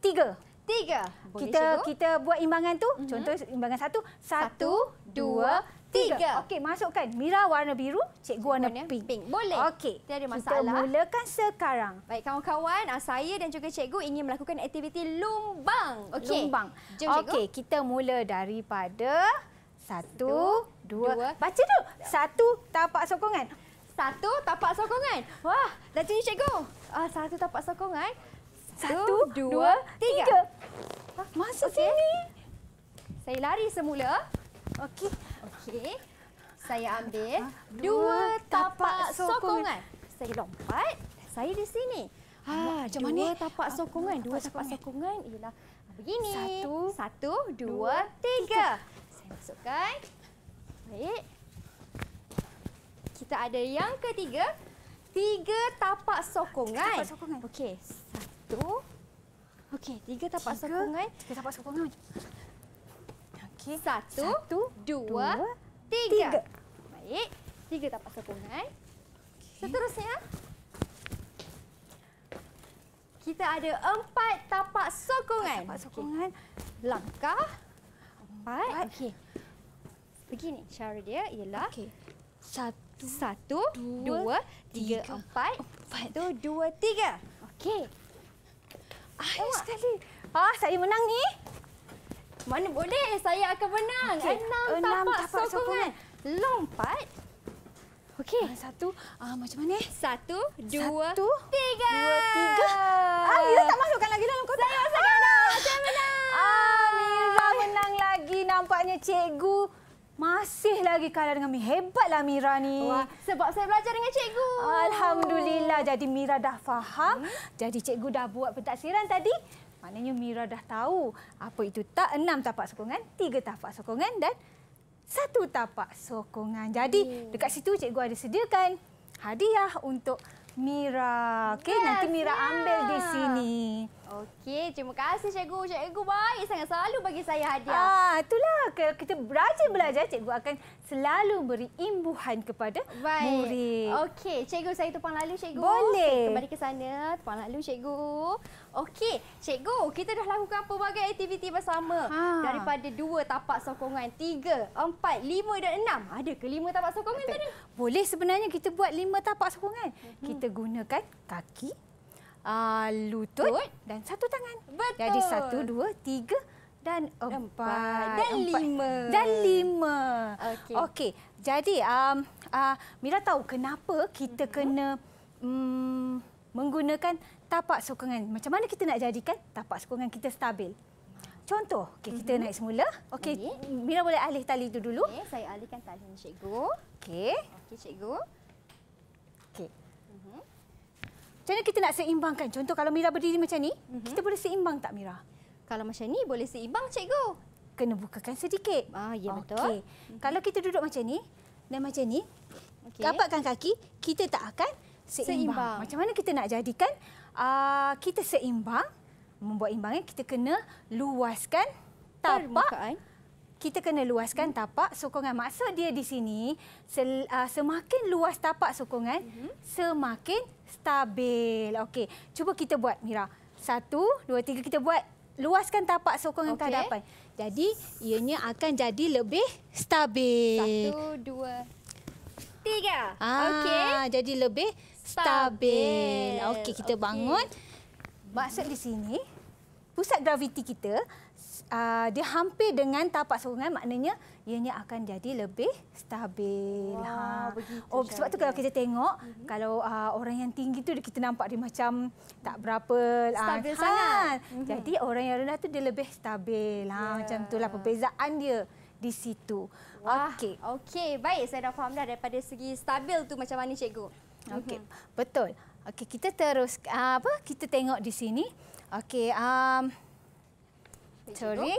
tiga. Tiga. Boleh kita cikgu? kita buat imbangan tu. Mm-hmm. Contoh imbangan satu. Satu, satu dua Tiga. Okey, masukkan. Mira warna biru, cikgu warna Cikgunnya. pink. pink. Boleh. Okey. Tiada masalah. Kita mulakan sekarang. Baik, kawan-kawan. Ah, saya dan juga cikgu ingin melakukan aktiviti lumbang. Okay. Lumbang. Jom, cikgu. Okey, kita mula daripada... Satu, dua. dua. Baca tu. Satu tapak sokongan. Satu tapak sokongan. Wah, dah tunjuk cikgu. Ah, satu tapak sokongan. Satu, satu dua, dua, tiga. tiga. Masuk okay. sini. Saya lari semula. Okey. Okey. Saya ambil ha? dua tapak, tapak sokongan. sokongan. Saya lompat. Saya di sini. Ha, macam mana? Dua tapak sokongan. Dua tapak sokongan ialah begini. Satu, Satu dua, dua tiga. tiga. Saya masukkan. Baik. Kita ada yang ketiga. Tiga tapak sokongan. Tapak sokongan. Okey. Satu. Okey, tiga tapak tiga. sokongan. Tiga tapak sokongan. Okey. Satu, Satu, dua, tiga. tiga. Baik. Tiga tapak sokongan. Okay. Seterusnya. Kita ada empat tapak sokongan. Empat tapak sokongan. Okay. Langkah. Empat. empat. Okey. Begini cara dia ialah. Okey. Satu, Satu, dua, dua tiga, tiga, empat. Empat. Satu, dua, tiga. Okey. Ah, sekali. Ah, saya menang ni. Mana boleh saya akan menang. Okay. Enam, Enam tapak, tapak sokongan. sokongan. Lompat. Okey. Ah, satu, uh, macam mana? Satu, dua, Satu, tiga. Dua, tiga. Ah, Mira tak masukkan lagi dalam kotak. Saya masukkan ah. dah. Saya menang. Ah, Mira menang lagi. Nampaknya cikgu masih lagi kalah dengan Mira. Hebatlah Mira ni. Wah, sebab saya belajar dengan cikgu. Alhamdulillah. Jadi Mira dah faham. Hmm. Jadi cikgu dah buat pentaksiran tadi. Maknanya Mira dah tahu apa itu tak enam tapak sokongan, tiga tapak sokongan dan satu tapak sokongan. Jadi hmm. dekat situ cikgu ada sediakan hadiah untuk Mira. Okey, yes, nanti Mira yeah. ambil di ya. sini. Okey, terima kasih cikgu. Cikgu baik sangat selalu bagi saya hadiah. Ah, itulah kalau kita rajin belajar, cikgu akan selalu beri imbuhan kepada baik. murid. Okey, cikgu saya tumpang lalu cikgu. Boleh. Okay, kembali ke sana, tumpang lalu cikgu. Okey, cikgu, kita dah lakukan pelbagai aktiviti bersama. Ha. Daripada dua tapak sokongan, tiga, empat, lima dan enam. Ada ke lima tapak sokongan tadi? Boleh sebenarnya kita buat lima tapak sokongan. Hmm. Kita gunakan kaki, uh, lutut Put. dan satu tangan. Betul. Jadi satu, dua, tiga dan empat. empat. Dan empat. lima. Dan lima. Okey. Okay. Jadi um, uh, ah, Mira tahu kenapa kita uh mm-hmm. -huh. kena um, menggunakan tapak sokongan. Macam mana kita nak jadikan tapak sokongan kita stabil? Contoh, okay, kita mm -hmm. naik semula. Okey, okay. Mira boleh alih tali itu dulu. Okay, saya alihkan tali ini, Cikgu. Okey. Okey, Cikgu. Macam mana kita nak seimbangkan? Contoh kalau Mira berdiri macam ni, mm -hmm. kita boleh seimbang tak Mira? Kalau macam ni boleh seimbang cikgu. Kena bukakan sedikit. Ah ya okay. betul. Okey. Mm Kalau kita duduk macam ni dan macam ni, okey. Kapatkan kaki, kita tak akan seimbang. seimbang. Macam mana kita nak jadikan uh, kita seimbang? Membuat imbangan kita kena luaskan tapak. Permukaan. Kita kena luaskan mhm. tapak sokongan. Maksud dia di sini, ah, semakin luas tapak sokongan, mhm. semakin stabil. Okey, cuba kita buat Mira. Satu, dua, tiga kita buat. Luaskan tapak sokongan okay. kehadapan. Jadi ianya akan jadi lebih stabil. Satu, dua, tiga. Ah, Okey. Jadi lebih stabil. stabil. Okey, kita okay. bangun. Maksud di sini, pusat graviti kita uh, dia hampir dengan tapak sokongan maknanya ianya akan jadi lebih stabil. Wow, ha. Oh jadi. sebab tu kalau kita tengok mm -hmm. kalau uh, orang yang tinggi tu kita nampak dia macam tak berapa uh, stabil uh, sangat. Mm -hmm. Jadi orang yang rendah tu dia lebih stabil. Ha, yeah. macam itulah perbezaan dia di situ. Okey. Okey, baik saya dah faham dah daripada segi stabil tu macam mana cikgu. Okey. Mm -hmm. Betul. Okey, kita terus uh, apa kita tengok di sini. Okey, um, victory.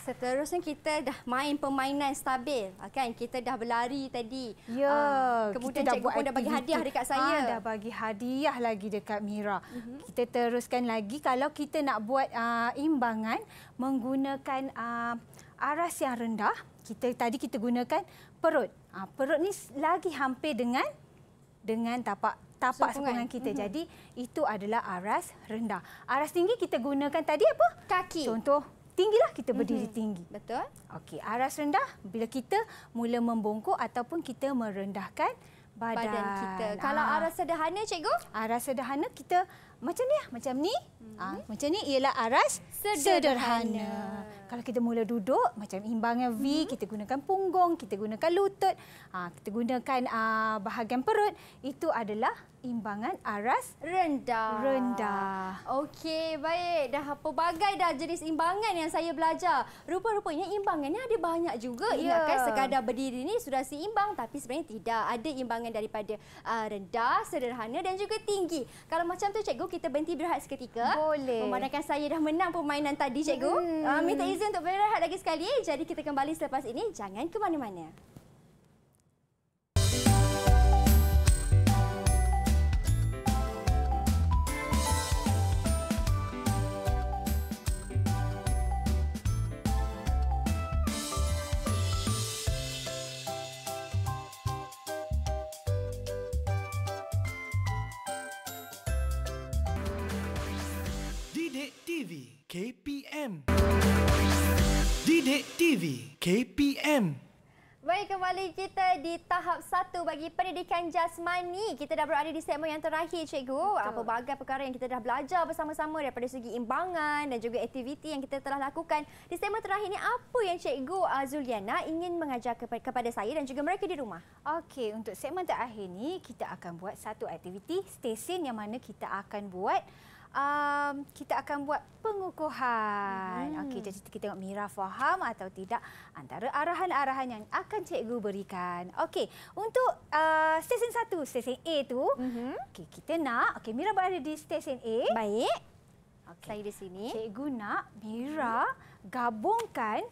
Seterusnya kita dah main permainan stabil. Ah, kan kita dah berlari tadi. Ya. Uh, kemudian kita dah cikgu buat pun dah bagi hadiah dekat ah, saya. Ha, dah bagi hadiah lagi dekat Mira. Uh mhm. -huh. Kita teruskan lagi kalau kita nak buat uh, imbangan menggunakan uh, aras yang rendah. Kita tadi kita gunakan perut. Uh, perut ni lagi hampir dengan dengan tapak tapak sepungan, sepungan kita. Mm -hmm. Jadi itu adalah aras rendah. Aras tinggi kita gunakan tadi apa? Kaki. Contoh tinggilah kita berdiri mm -hmm. tinggi. Betul. Okey, aras rendah bila kita mula membongkok ataupun kita merendahkan badan, badan kita. Aa. Ah. Kalau aras sederhana cikgu? Aras sederhana kita macam ni, lah, macam ni. Mm -hmm. Aa, ah, macam ni ialah aras sederhana. sederhana kalau kita mula duduk macam imbangan V, mm-hmm. kita gunakan punggung, kita gunakan lutut, uh, kita gunakan uh, bahagian perut, itu adalah imbangan aras rendah. Rendah. Okey, baik. Dah pelbagai dah jenis imbangan yang saya belajar. Rupa-rupanya imbangan ni ada banyak juga. Ya kan sekadar berdiri ni sudah seimbang tapi sebenarnya tidak. Ada imbangan daripada uh, rendah, sederhana dan juga tinggi. Kalau macam tu cikgu kita berhenti berehat seketika. Boleh. Memandangkan saya dah menang permainan tadi cikgu. Hmm. Uh, minta izin izin untuk berehat lagi sekali. Jadi kita kembali selepas ini. Jangan ke mana-mana. TV KPM. Baik, kembali kita di tahap satu bagi pendidikan jasmani. Kita dah berada di segmen yang terakhir, Cikgu. Apa bagai perkara yang kita dah belajar bersama-sama daripada segi imbangan dan juga aktiviti yang kita telah lakukan. Di segmen terakhir ini, apa yang Cikgu ah, Zuliana ingin mengajar kepada saya dan juga mereka di rumah? Okey, untuk segmen terakhir ini, kita akan buat satu aktiviti stesen yang mana kita akan buat um, kita akan buat pengukuhan. Hmm. Okey, jadi kita tengok Mira faham atau tidak antara arahan-arahan yang akan cikgu berikan. Okey, untuk uh, stesen satu, stesen A tu, hmm. okay, kita nak okay, Mira berada di stesen A. Baik. Okay. Saya di sini. Cikgu nak Mira mhm. gabungkan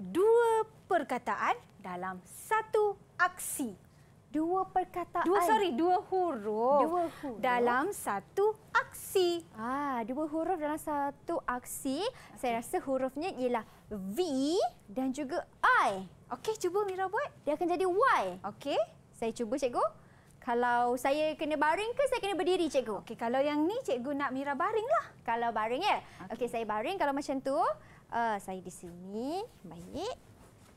dua perkataan dalam satu aksi dua perkataan. Dua sorry, dua huruf. Dua huruf dalam satu aksi. Ah, dua huruf dalam satu aksi. Okay. Saya rasa hurufnya ialah V dan juga I. Okey, cuba Mira buat. Dia akan jadi Y. Okey. Saya cuba cikgu. Kalau saya kena baring ke saya kena berdiri cikgu? Okey, kalau yang ni cikgu nak Mira baringlah. Kalau baring ya. Okey, okay, saya baring kalau macam tu. Uh, saya di sini. Baik.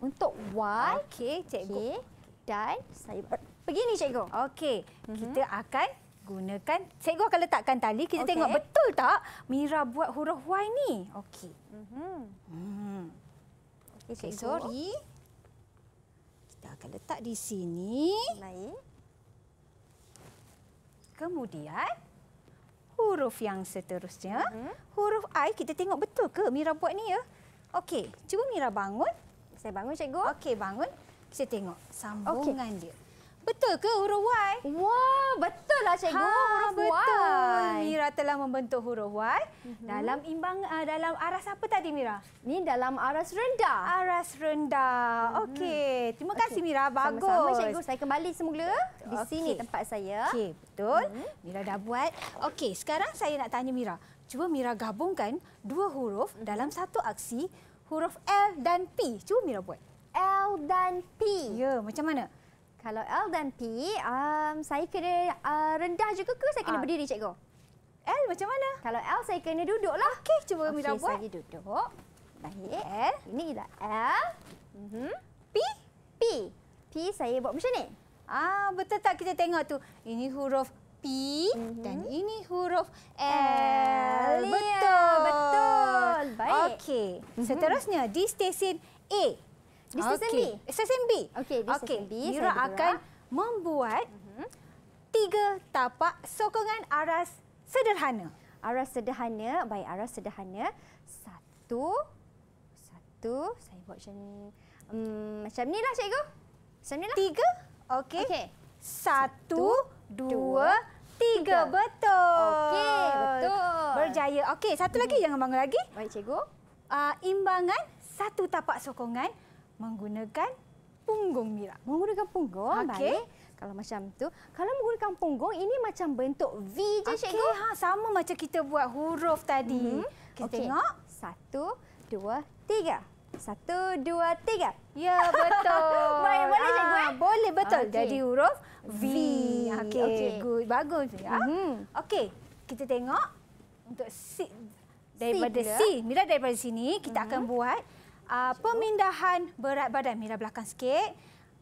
Untuk Y, okey cikgu. Okay dan saya begini cikgu. Okey, mm -hmm. kita akan gunakan cikgu akan letakkan tali. Kita okay. tengok betul tak Mira buat huruf Y ni. Okey. Mhm. Mm Okey cikgu. Okay, sorry. Kita akan letak di sini. Baik. Kemudian huruf yang seterusnya, mm -hmm. huruf I kita tengok betul ke Mira buat ni ya? Okey, cuba Mira bangun. Saya bangun cikgu. Okey, bangun. Kita tengok sambungan okay. dia. Betul ke huruf Y? Wah, betul lah cikgu. Ha, huruf betul. Y. Mira telah membentuk huruf Y uh-huh. dalam imbang uh, dalam aras apa tadi Mira? Ni dalam aras rendah. Aras rendah. Uh-huh. Okey. Terima okay. kasih Mira. Bagus. Sama-sama cikgu. Saya kembali semula di okay. sini tempat saya. Okey, betul. Uh-huh. Mira dah buat. Okey, sekarang saya nak tanya Mira. Cuba Mira gabungkan dua huruf dalam satu aksi, huruf L dan P. Cuba Mira buat. L dan P. Ya, macam mana? Kalau L dan P, um, saya kena uh, rendah juga ke saya kena uh. berdiri, cikgu? L macam mana? Kalau L, saya kena duduklah. Okey, cuba kami okay, buat. saya duduk. Baik. L. Ini ialah L. Mm -hmm. P? P. P saya buat macam ni. Ah Betul tak kita tengok tu? Ini huruf P mm -hmm. dan ini huruf L. L. Ya, betul. Ya, betul. Baik. Okey. Mm -hmm. Seterusnya, di stesen A. Business okay. MB. SSMB. Okay, Business okay. MB. Mira saya akan membuat mhm. tiga tapak sokongan aras sederhana. Aras sederhana, baik aras sederhana. Satu, satu, saya buat macam ni. Um, macam ni lah, cikgu. Macam ni lah. Tiga, okey. Okay. Satu, dua, tiga. tiga. Betul. Okey, betul. Berjaya. Okey, satu hmm. lagi, jangan mhm. bangun lagi. Baik, cikgu. Uh, imbangan satu tapak sokongan menggunakan punggung Mira. Menggunakan punggung. Baik. Kalau macam tu, kalau menggunakan punggung ini macam bentuk V je okay. cikgu. Ha, sama macam kita buat huruf tadi. Mm -hmm. Kita okay. tengok. Satu, dua, tiga. Satu, dua, tiga. Ya, betul. boleh, boleh ah. cikgu. Ha, boleh, betul. Okay. Jadi huruf V. v. Okey, okay. good. Bagus. Ya? Mm -hmm. Okey, kita tengok. Untuk C. Daripada C. C. Mira daripada sini, kita mm -hmm. akan buat uh, pemindahan berat badan. Mira belakang sikit.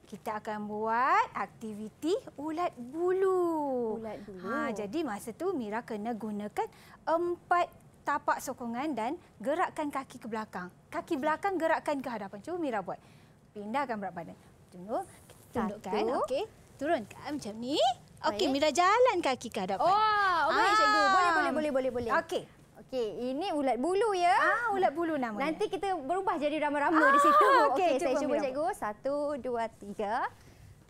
Kita akan buat aktiviti ulat bulu. Ulat bulu. Ha, jadi masa tu Mira kena gunakan empat tapak sokongan dan gerakkan kaki ke belakang. Kaki hmm. belakang gerakkan ke hadapan. Cuba Mira buat. Pindahkan berat badan. Tunduk. Kita tundukkan. Okey. turun kan? macam ni. Okey, Mira jalan kaki ke hadapan. oh, okey ah. cikgu. Boleh, boleh, boleh. boleh. Okey. Okey, ini ulat bulu ya. Ah, ulat bulu nama. Nanti kita berubah jadi rama-rama ah, di situ. Okey, okay, saya cuba cikgu. Satu, dua, tiga.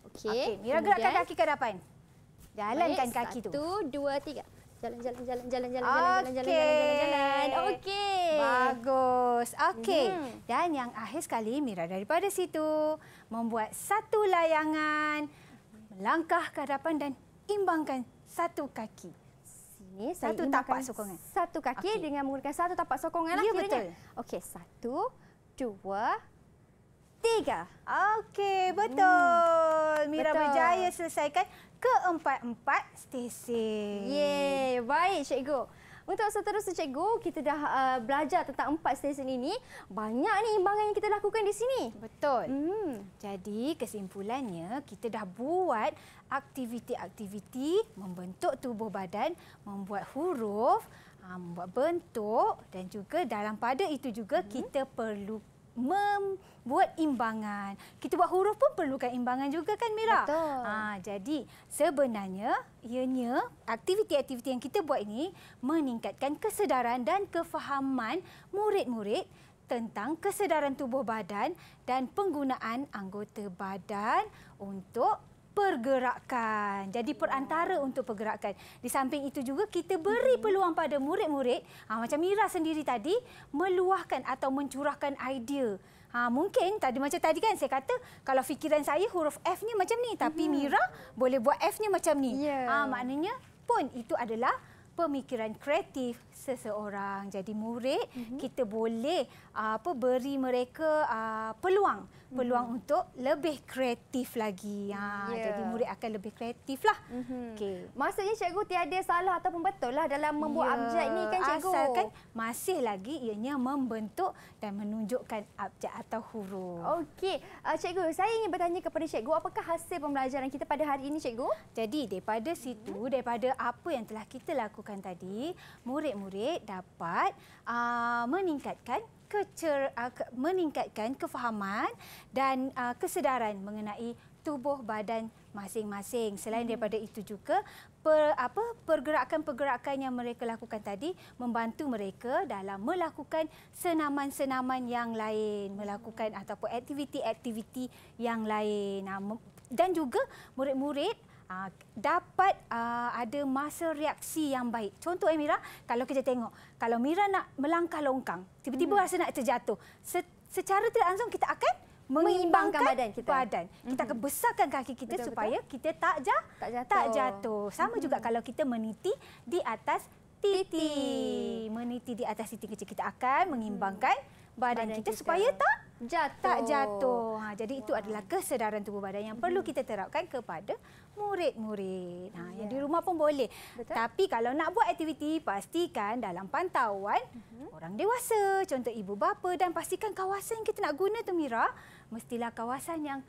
Okey. Okay, Mira kemudian. gerakkan kaki ke depan. Jalankan Baik, kaki satu, tu. Satu, dua, tiga. Jalan, jalan, jalan, jalan, jalan, okay. jalan, jalan, jalan, jalan, jalan. Okey. Bagus. Okey. Hmm. Dan yang akhir sekali, Mira daripada situ membuat satu layangan. langkah ke depan dan imbangkan satu kaki ini saya satu tapak sokongan. Satu kaki okay. dengan menggunakan satu tapak sokongan ya lah. Ya kiranya. betul. Okey, satu, dua, tiga. Okey, hmm. betul. Hmm. Mira betul. berjaya selesaikan keempat-empat stesen. Yeay, baik cikgu. Untuk seterusnya cikgu, kita dah uh, belajar tentang empat stesen ini. Banyak ni imbangan yang kita lakukan di sini. Betul. Hmm. Jadi kesimpulannya, kita dah buat aktiviti-aktiviti membentuk tubuh badan, membuat huruf, ah, membuat bentuk dan juga dalam pada itu juga hmm. kita perlu mem buat imbangan. Kita buat huruf pun perlukan imbangan juga kan Mira? Betul. Ha, jadi sebenarnya ianya aktiviti-aktiviti yang kita buat ini meningkatkan kesedaran dan kefahaman murid-murid tentang kesedaran tubuh badan dan penggunaan anggota badan untuk pergerakan. Jadi perantara untuk pergerakan. Di samping itu juga kita beri hmm. peluang pada murid-murid, ha, macam Mira sendiri tadi, meluahkan atau mencurahkan idea Ha, mungkin tadi macam tadi kan saya kata kalau fikiran saya huruf F ni macam ni tapi -hmm. Mira boleh buat F ni macam ni. Yeah. Ha, maknanya pun itu adalah pemikiran kreatif seseorang jadi murid mm-hmm. kita boleh ah, apa beri mereka uh, peluang mhm. peluang hmm untuk lebih kreatif lagi ha yeah. Ya. jadi murid akan lebih kreatif lah mm-hmm. okey maksudnya cikgu tiada salah ataupun betul lah dalam membuat yeah. abjad ni kan cikgu asalkan masih lagi ianya membentuk dan menunjukkan abjad atau huruf okey uh, cikgu saya ingin bertanya kepada cikgu apakah hasil pembelajaran kita pada hari ini cikgu jadi daripada situ mm-hmm. daripada apa yang telah kita lakukan tadi murid-murid murid dapat uh, meningkatkan kecer, uh, ke, meningkatkan kefahaman dan uh, kesedaran mengenai tubuh badan masing-masing. Selain hmm. daripada itu juga per, apa pergerakan-pergerakan yang mereka lakukan tadi membantu mereka dalam melakukan senaman-senaman yang lain, melakukan hmm. ataupun aktiviti-aktiviti yang lain. dan juga murid-murid uh, dapat uh, ada masa reaksi yang baik. Contoh eh, Mira, kalau kita tengok, kalau Mira nak melangkah longkang, tiba-tiba hmm. rasa nak terjatuh, se- secara tidak langsung kita akan mengimbangkan badan kita. Badan. Kita akan hmm. besarkan kaki kita betul, supaya betul. kita tak, ja- tak jatuh. Tak jatuh. Sama hmm. juga kalau kita meniti di atas titi. titi. Meniti di atas titik kecil kita akan mengimbangkan hmm badan, badan kita, kita supaya tak jatuh. Tak jatuh. Ha, jadi Wah. itu adalah kesedaran tubuh badan yang perlu kita terapkan kepada murid-murid. Ha, ya. Yang di rumah pun boleh. Betul? Tapi kalau nak buat aktiviti, pastikan dalam pantauan uh-huh. orang dewasa. Contoh ibu bapa dan pastikan kawasan yang kita nak guna tu Mira, mestilah kawasan yang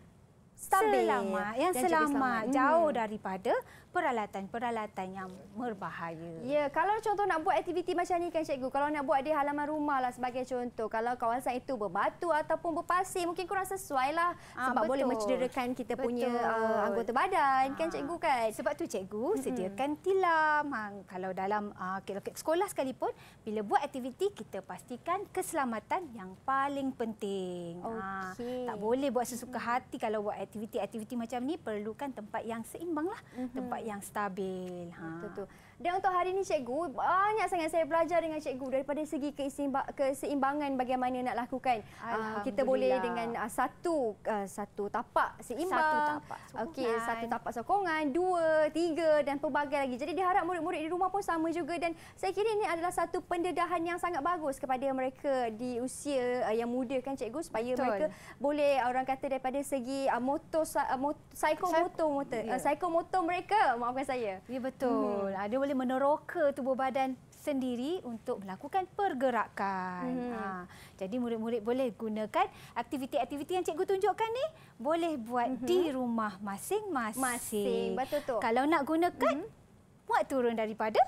Stabil. selamat, yang selamat, selamat, jauh mhm. daripada peralatan-peralatan yang berbahaya. Ya, kalau contoh nak buat aktiviti macam ni kan cikgu, kalau nak buat di halaman rumah lah sebagai contoh. Kalau kawasan itu berbatu ataupun berpasir, mungkin kurang sesuai lah. Ha, sebab betul. boleh mencederakan kita betul. punya uh, anggota badan ha. kan ah. cikgu kan. Sebab tu cikgu sediakan hmm. tilam. Ha, kalau dalam uh, sekolah sekalipun, bila buat aktiviti, kita pastikan keselamatan yang paling penting. Okay. tak boleh buat sesuka hati kalau buat aktiviti-aktiviti macam ni, perlukan tempat yang seimbang lah. Hmm. Tempat yang stabil. Ha. Betul tu. Dan untuk hari ini cikgu, banyak sangat saya belajar dengan cikgu daripada segi keseimbangan bagaimana nak lakukan. Ah, kita boleh dengan ah, satu ah, satu tapak seimbang. Satu tapak sokongan. Okey, satu tapak sokongan, dua, tiga dan pelbagai lagi. Jadi diharap murid-murid di rumah pun sama juga dan saya kira ini adalah satu pendedahan yang sangat bagus kepada mereka di usia yang muda kan cikgu supaya Betul. mereka boleh orang kata daripada segi motor, motor psikomotor motor. Yeah. Psikomotor mereka, maafkan saya. Ya betul. Hmm. Ada boleh boleh meneroka tubuh badan sendiri untuk melakukan pergerakan. Hmm. Ha. Jadi murid-murid boleh gunakan aktiviti-aktiviti yang cikgu tunjukkan ni boleh buat hmm. di rumah masing-masing. Masing. Betul tu. Kalau nak gunakan, hmm. buat turun daripada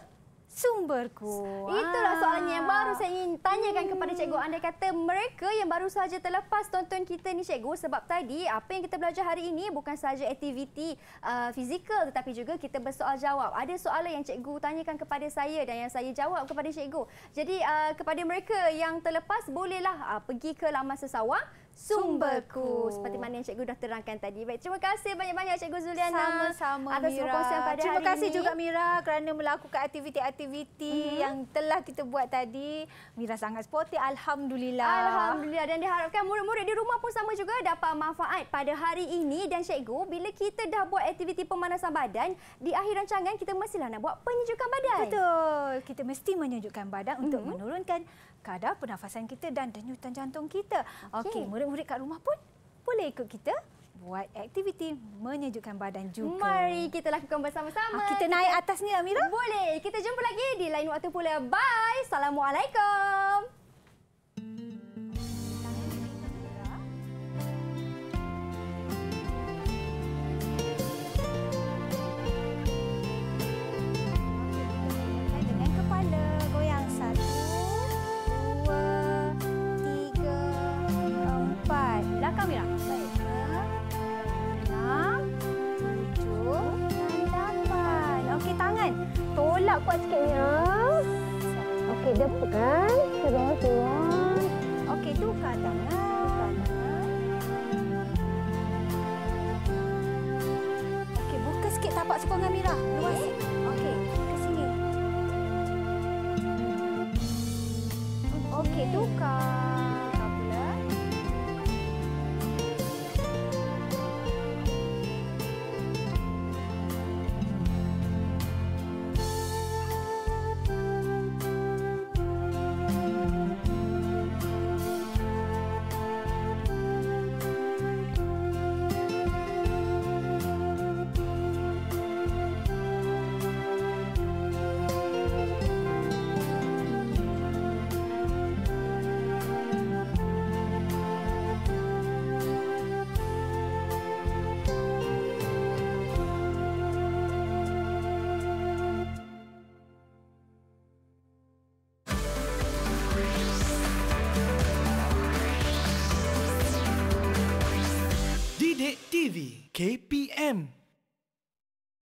sumberku. Itulah ah. soalan yang baru saya ingin tanyakan kepada cikgu. Anda kata mereka yang baru sahaja terlepas tonton kita ni cikgu sebab tadi apa yang kita belajar hari ini bukan sahaja aktiviti uh, fizikal tetapi juga kita bersoal jawab. Ada soalan yang cikgu tanyakan kepada saya dan yang saya jawab kepada cikgu. Jadi uh, kepada mereka yang terlepas bolehlah uh, pergi ke laman sesawang Sumberku. Seperti mana yang Cikgu dah terangkan tadi. Baik, terima kasih banyak-banyak Cikgu Zuliana. Sama-sama Mira. Atas perkongsian pada terima hari kasih juga Mira kerana melakukan aktiviti-aktiviti mm-hmm. yang telah kita buat tadi. Mira sangat sporty. Alhamdulillah. Alhamdulillah. Dan diharapkan murid-murid di rumah pun sama juga dapat manfaat pada hari ini. Dan Cikgu, bila kita dah buat aktiviti pemanasan badan, di akhir rancangan kita mestilah nak buat penyejukan badan. Betul. Kita mesti menyejukkan badan mm-hmm. untuk mhm. menurunkan kadar pernafasan kita dan denyutan jantung kita. Okey, okay, murid-murid kat rumah pun boleh ikut kita buat aktiviti menyejukkan badan juga. Mari kita lakukan bersama-sama. Ah, kita naik atas ni Amira. Boleh. Kita jumpa lagi di lain waktu pula. Bye. Assalamualaikum. kuat sikit ya. Okey, dia pegang. Terus tuang. Ya. Okey, tukar tangan. Okey, buka sikit tapak sokongan Mira. Luas. Okay.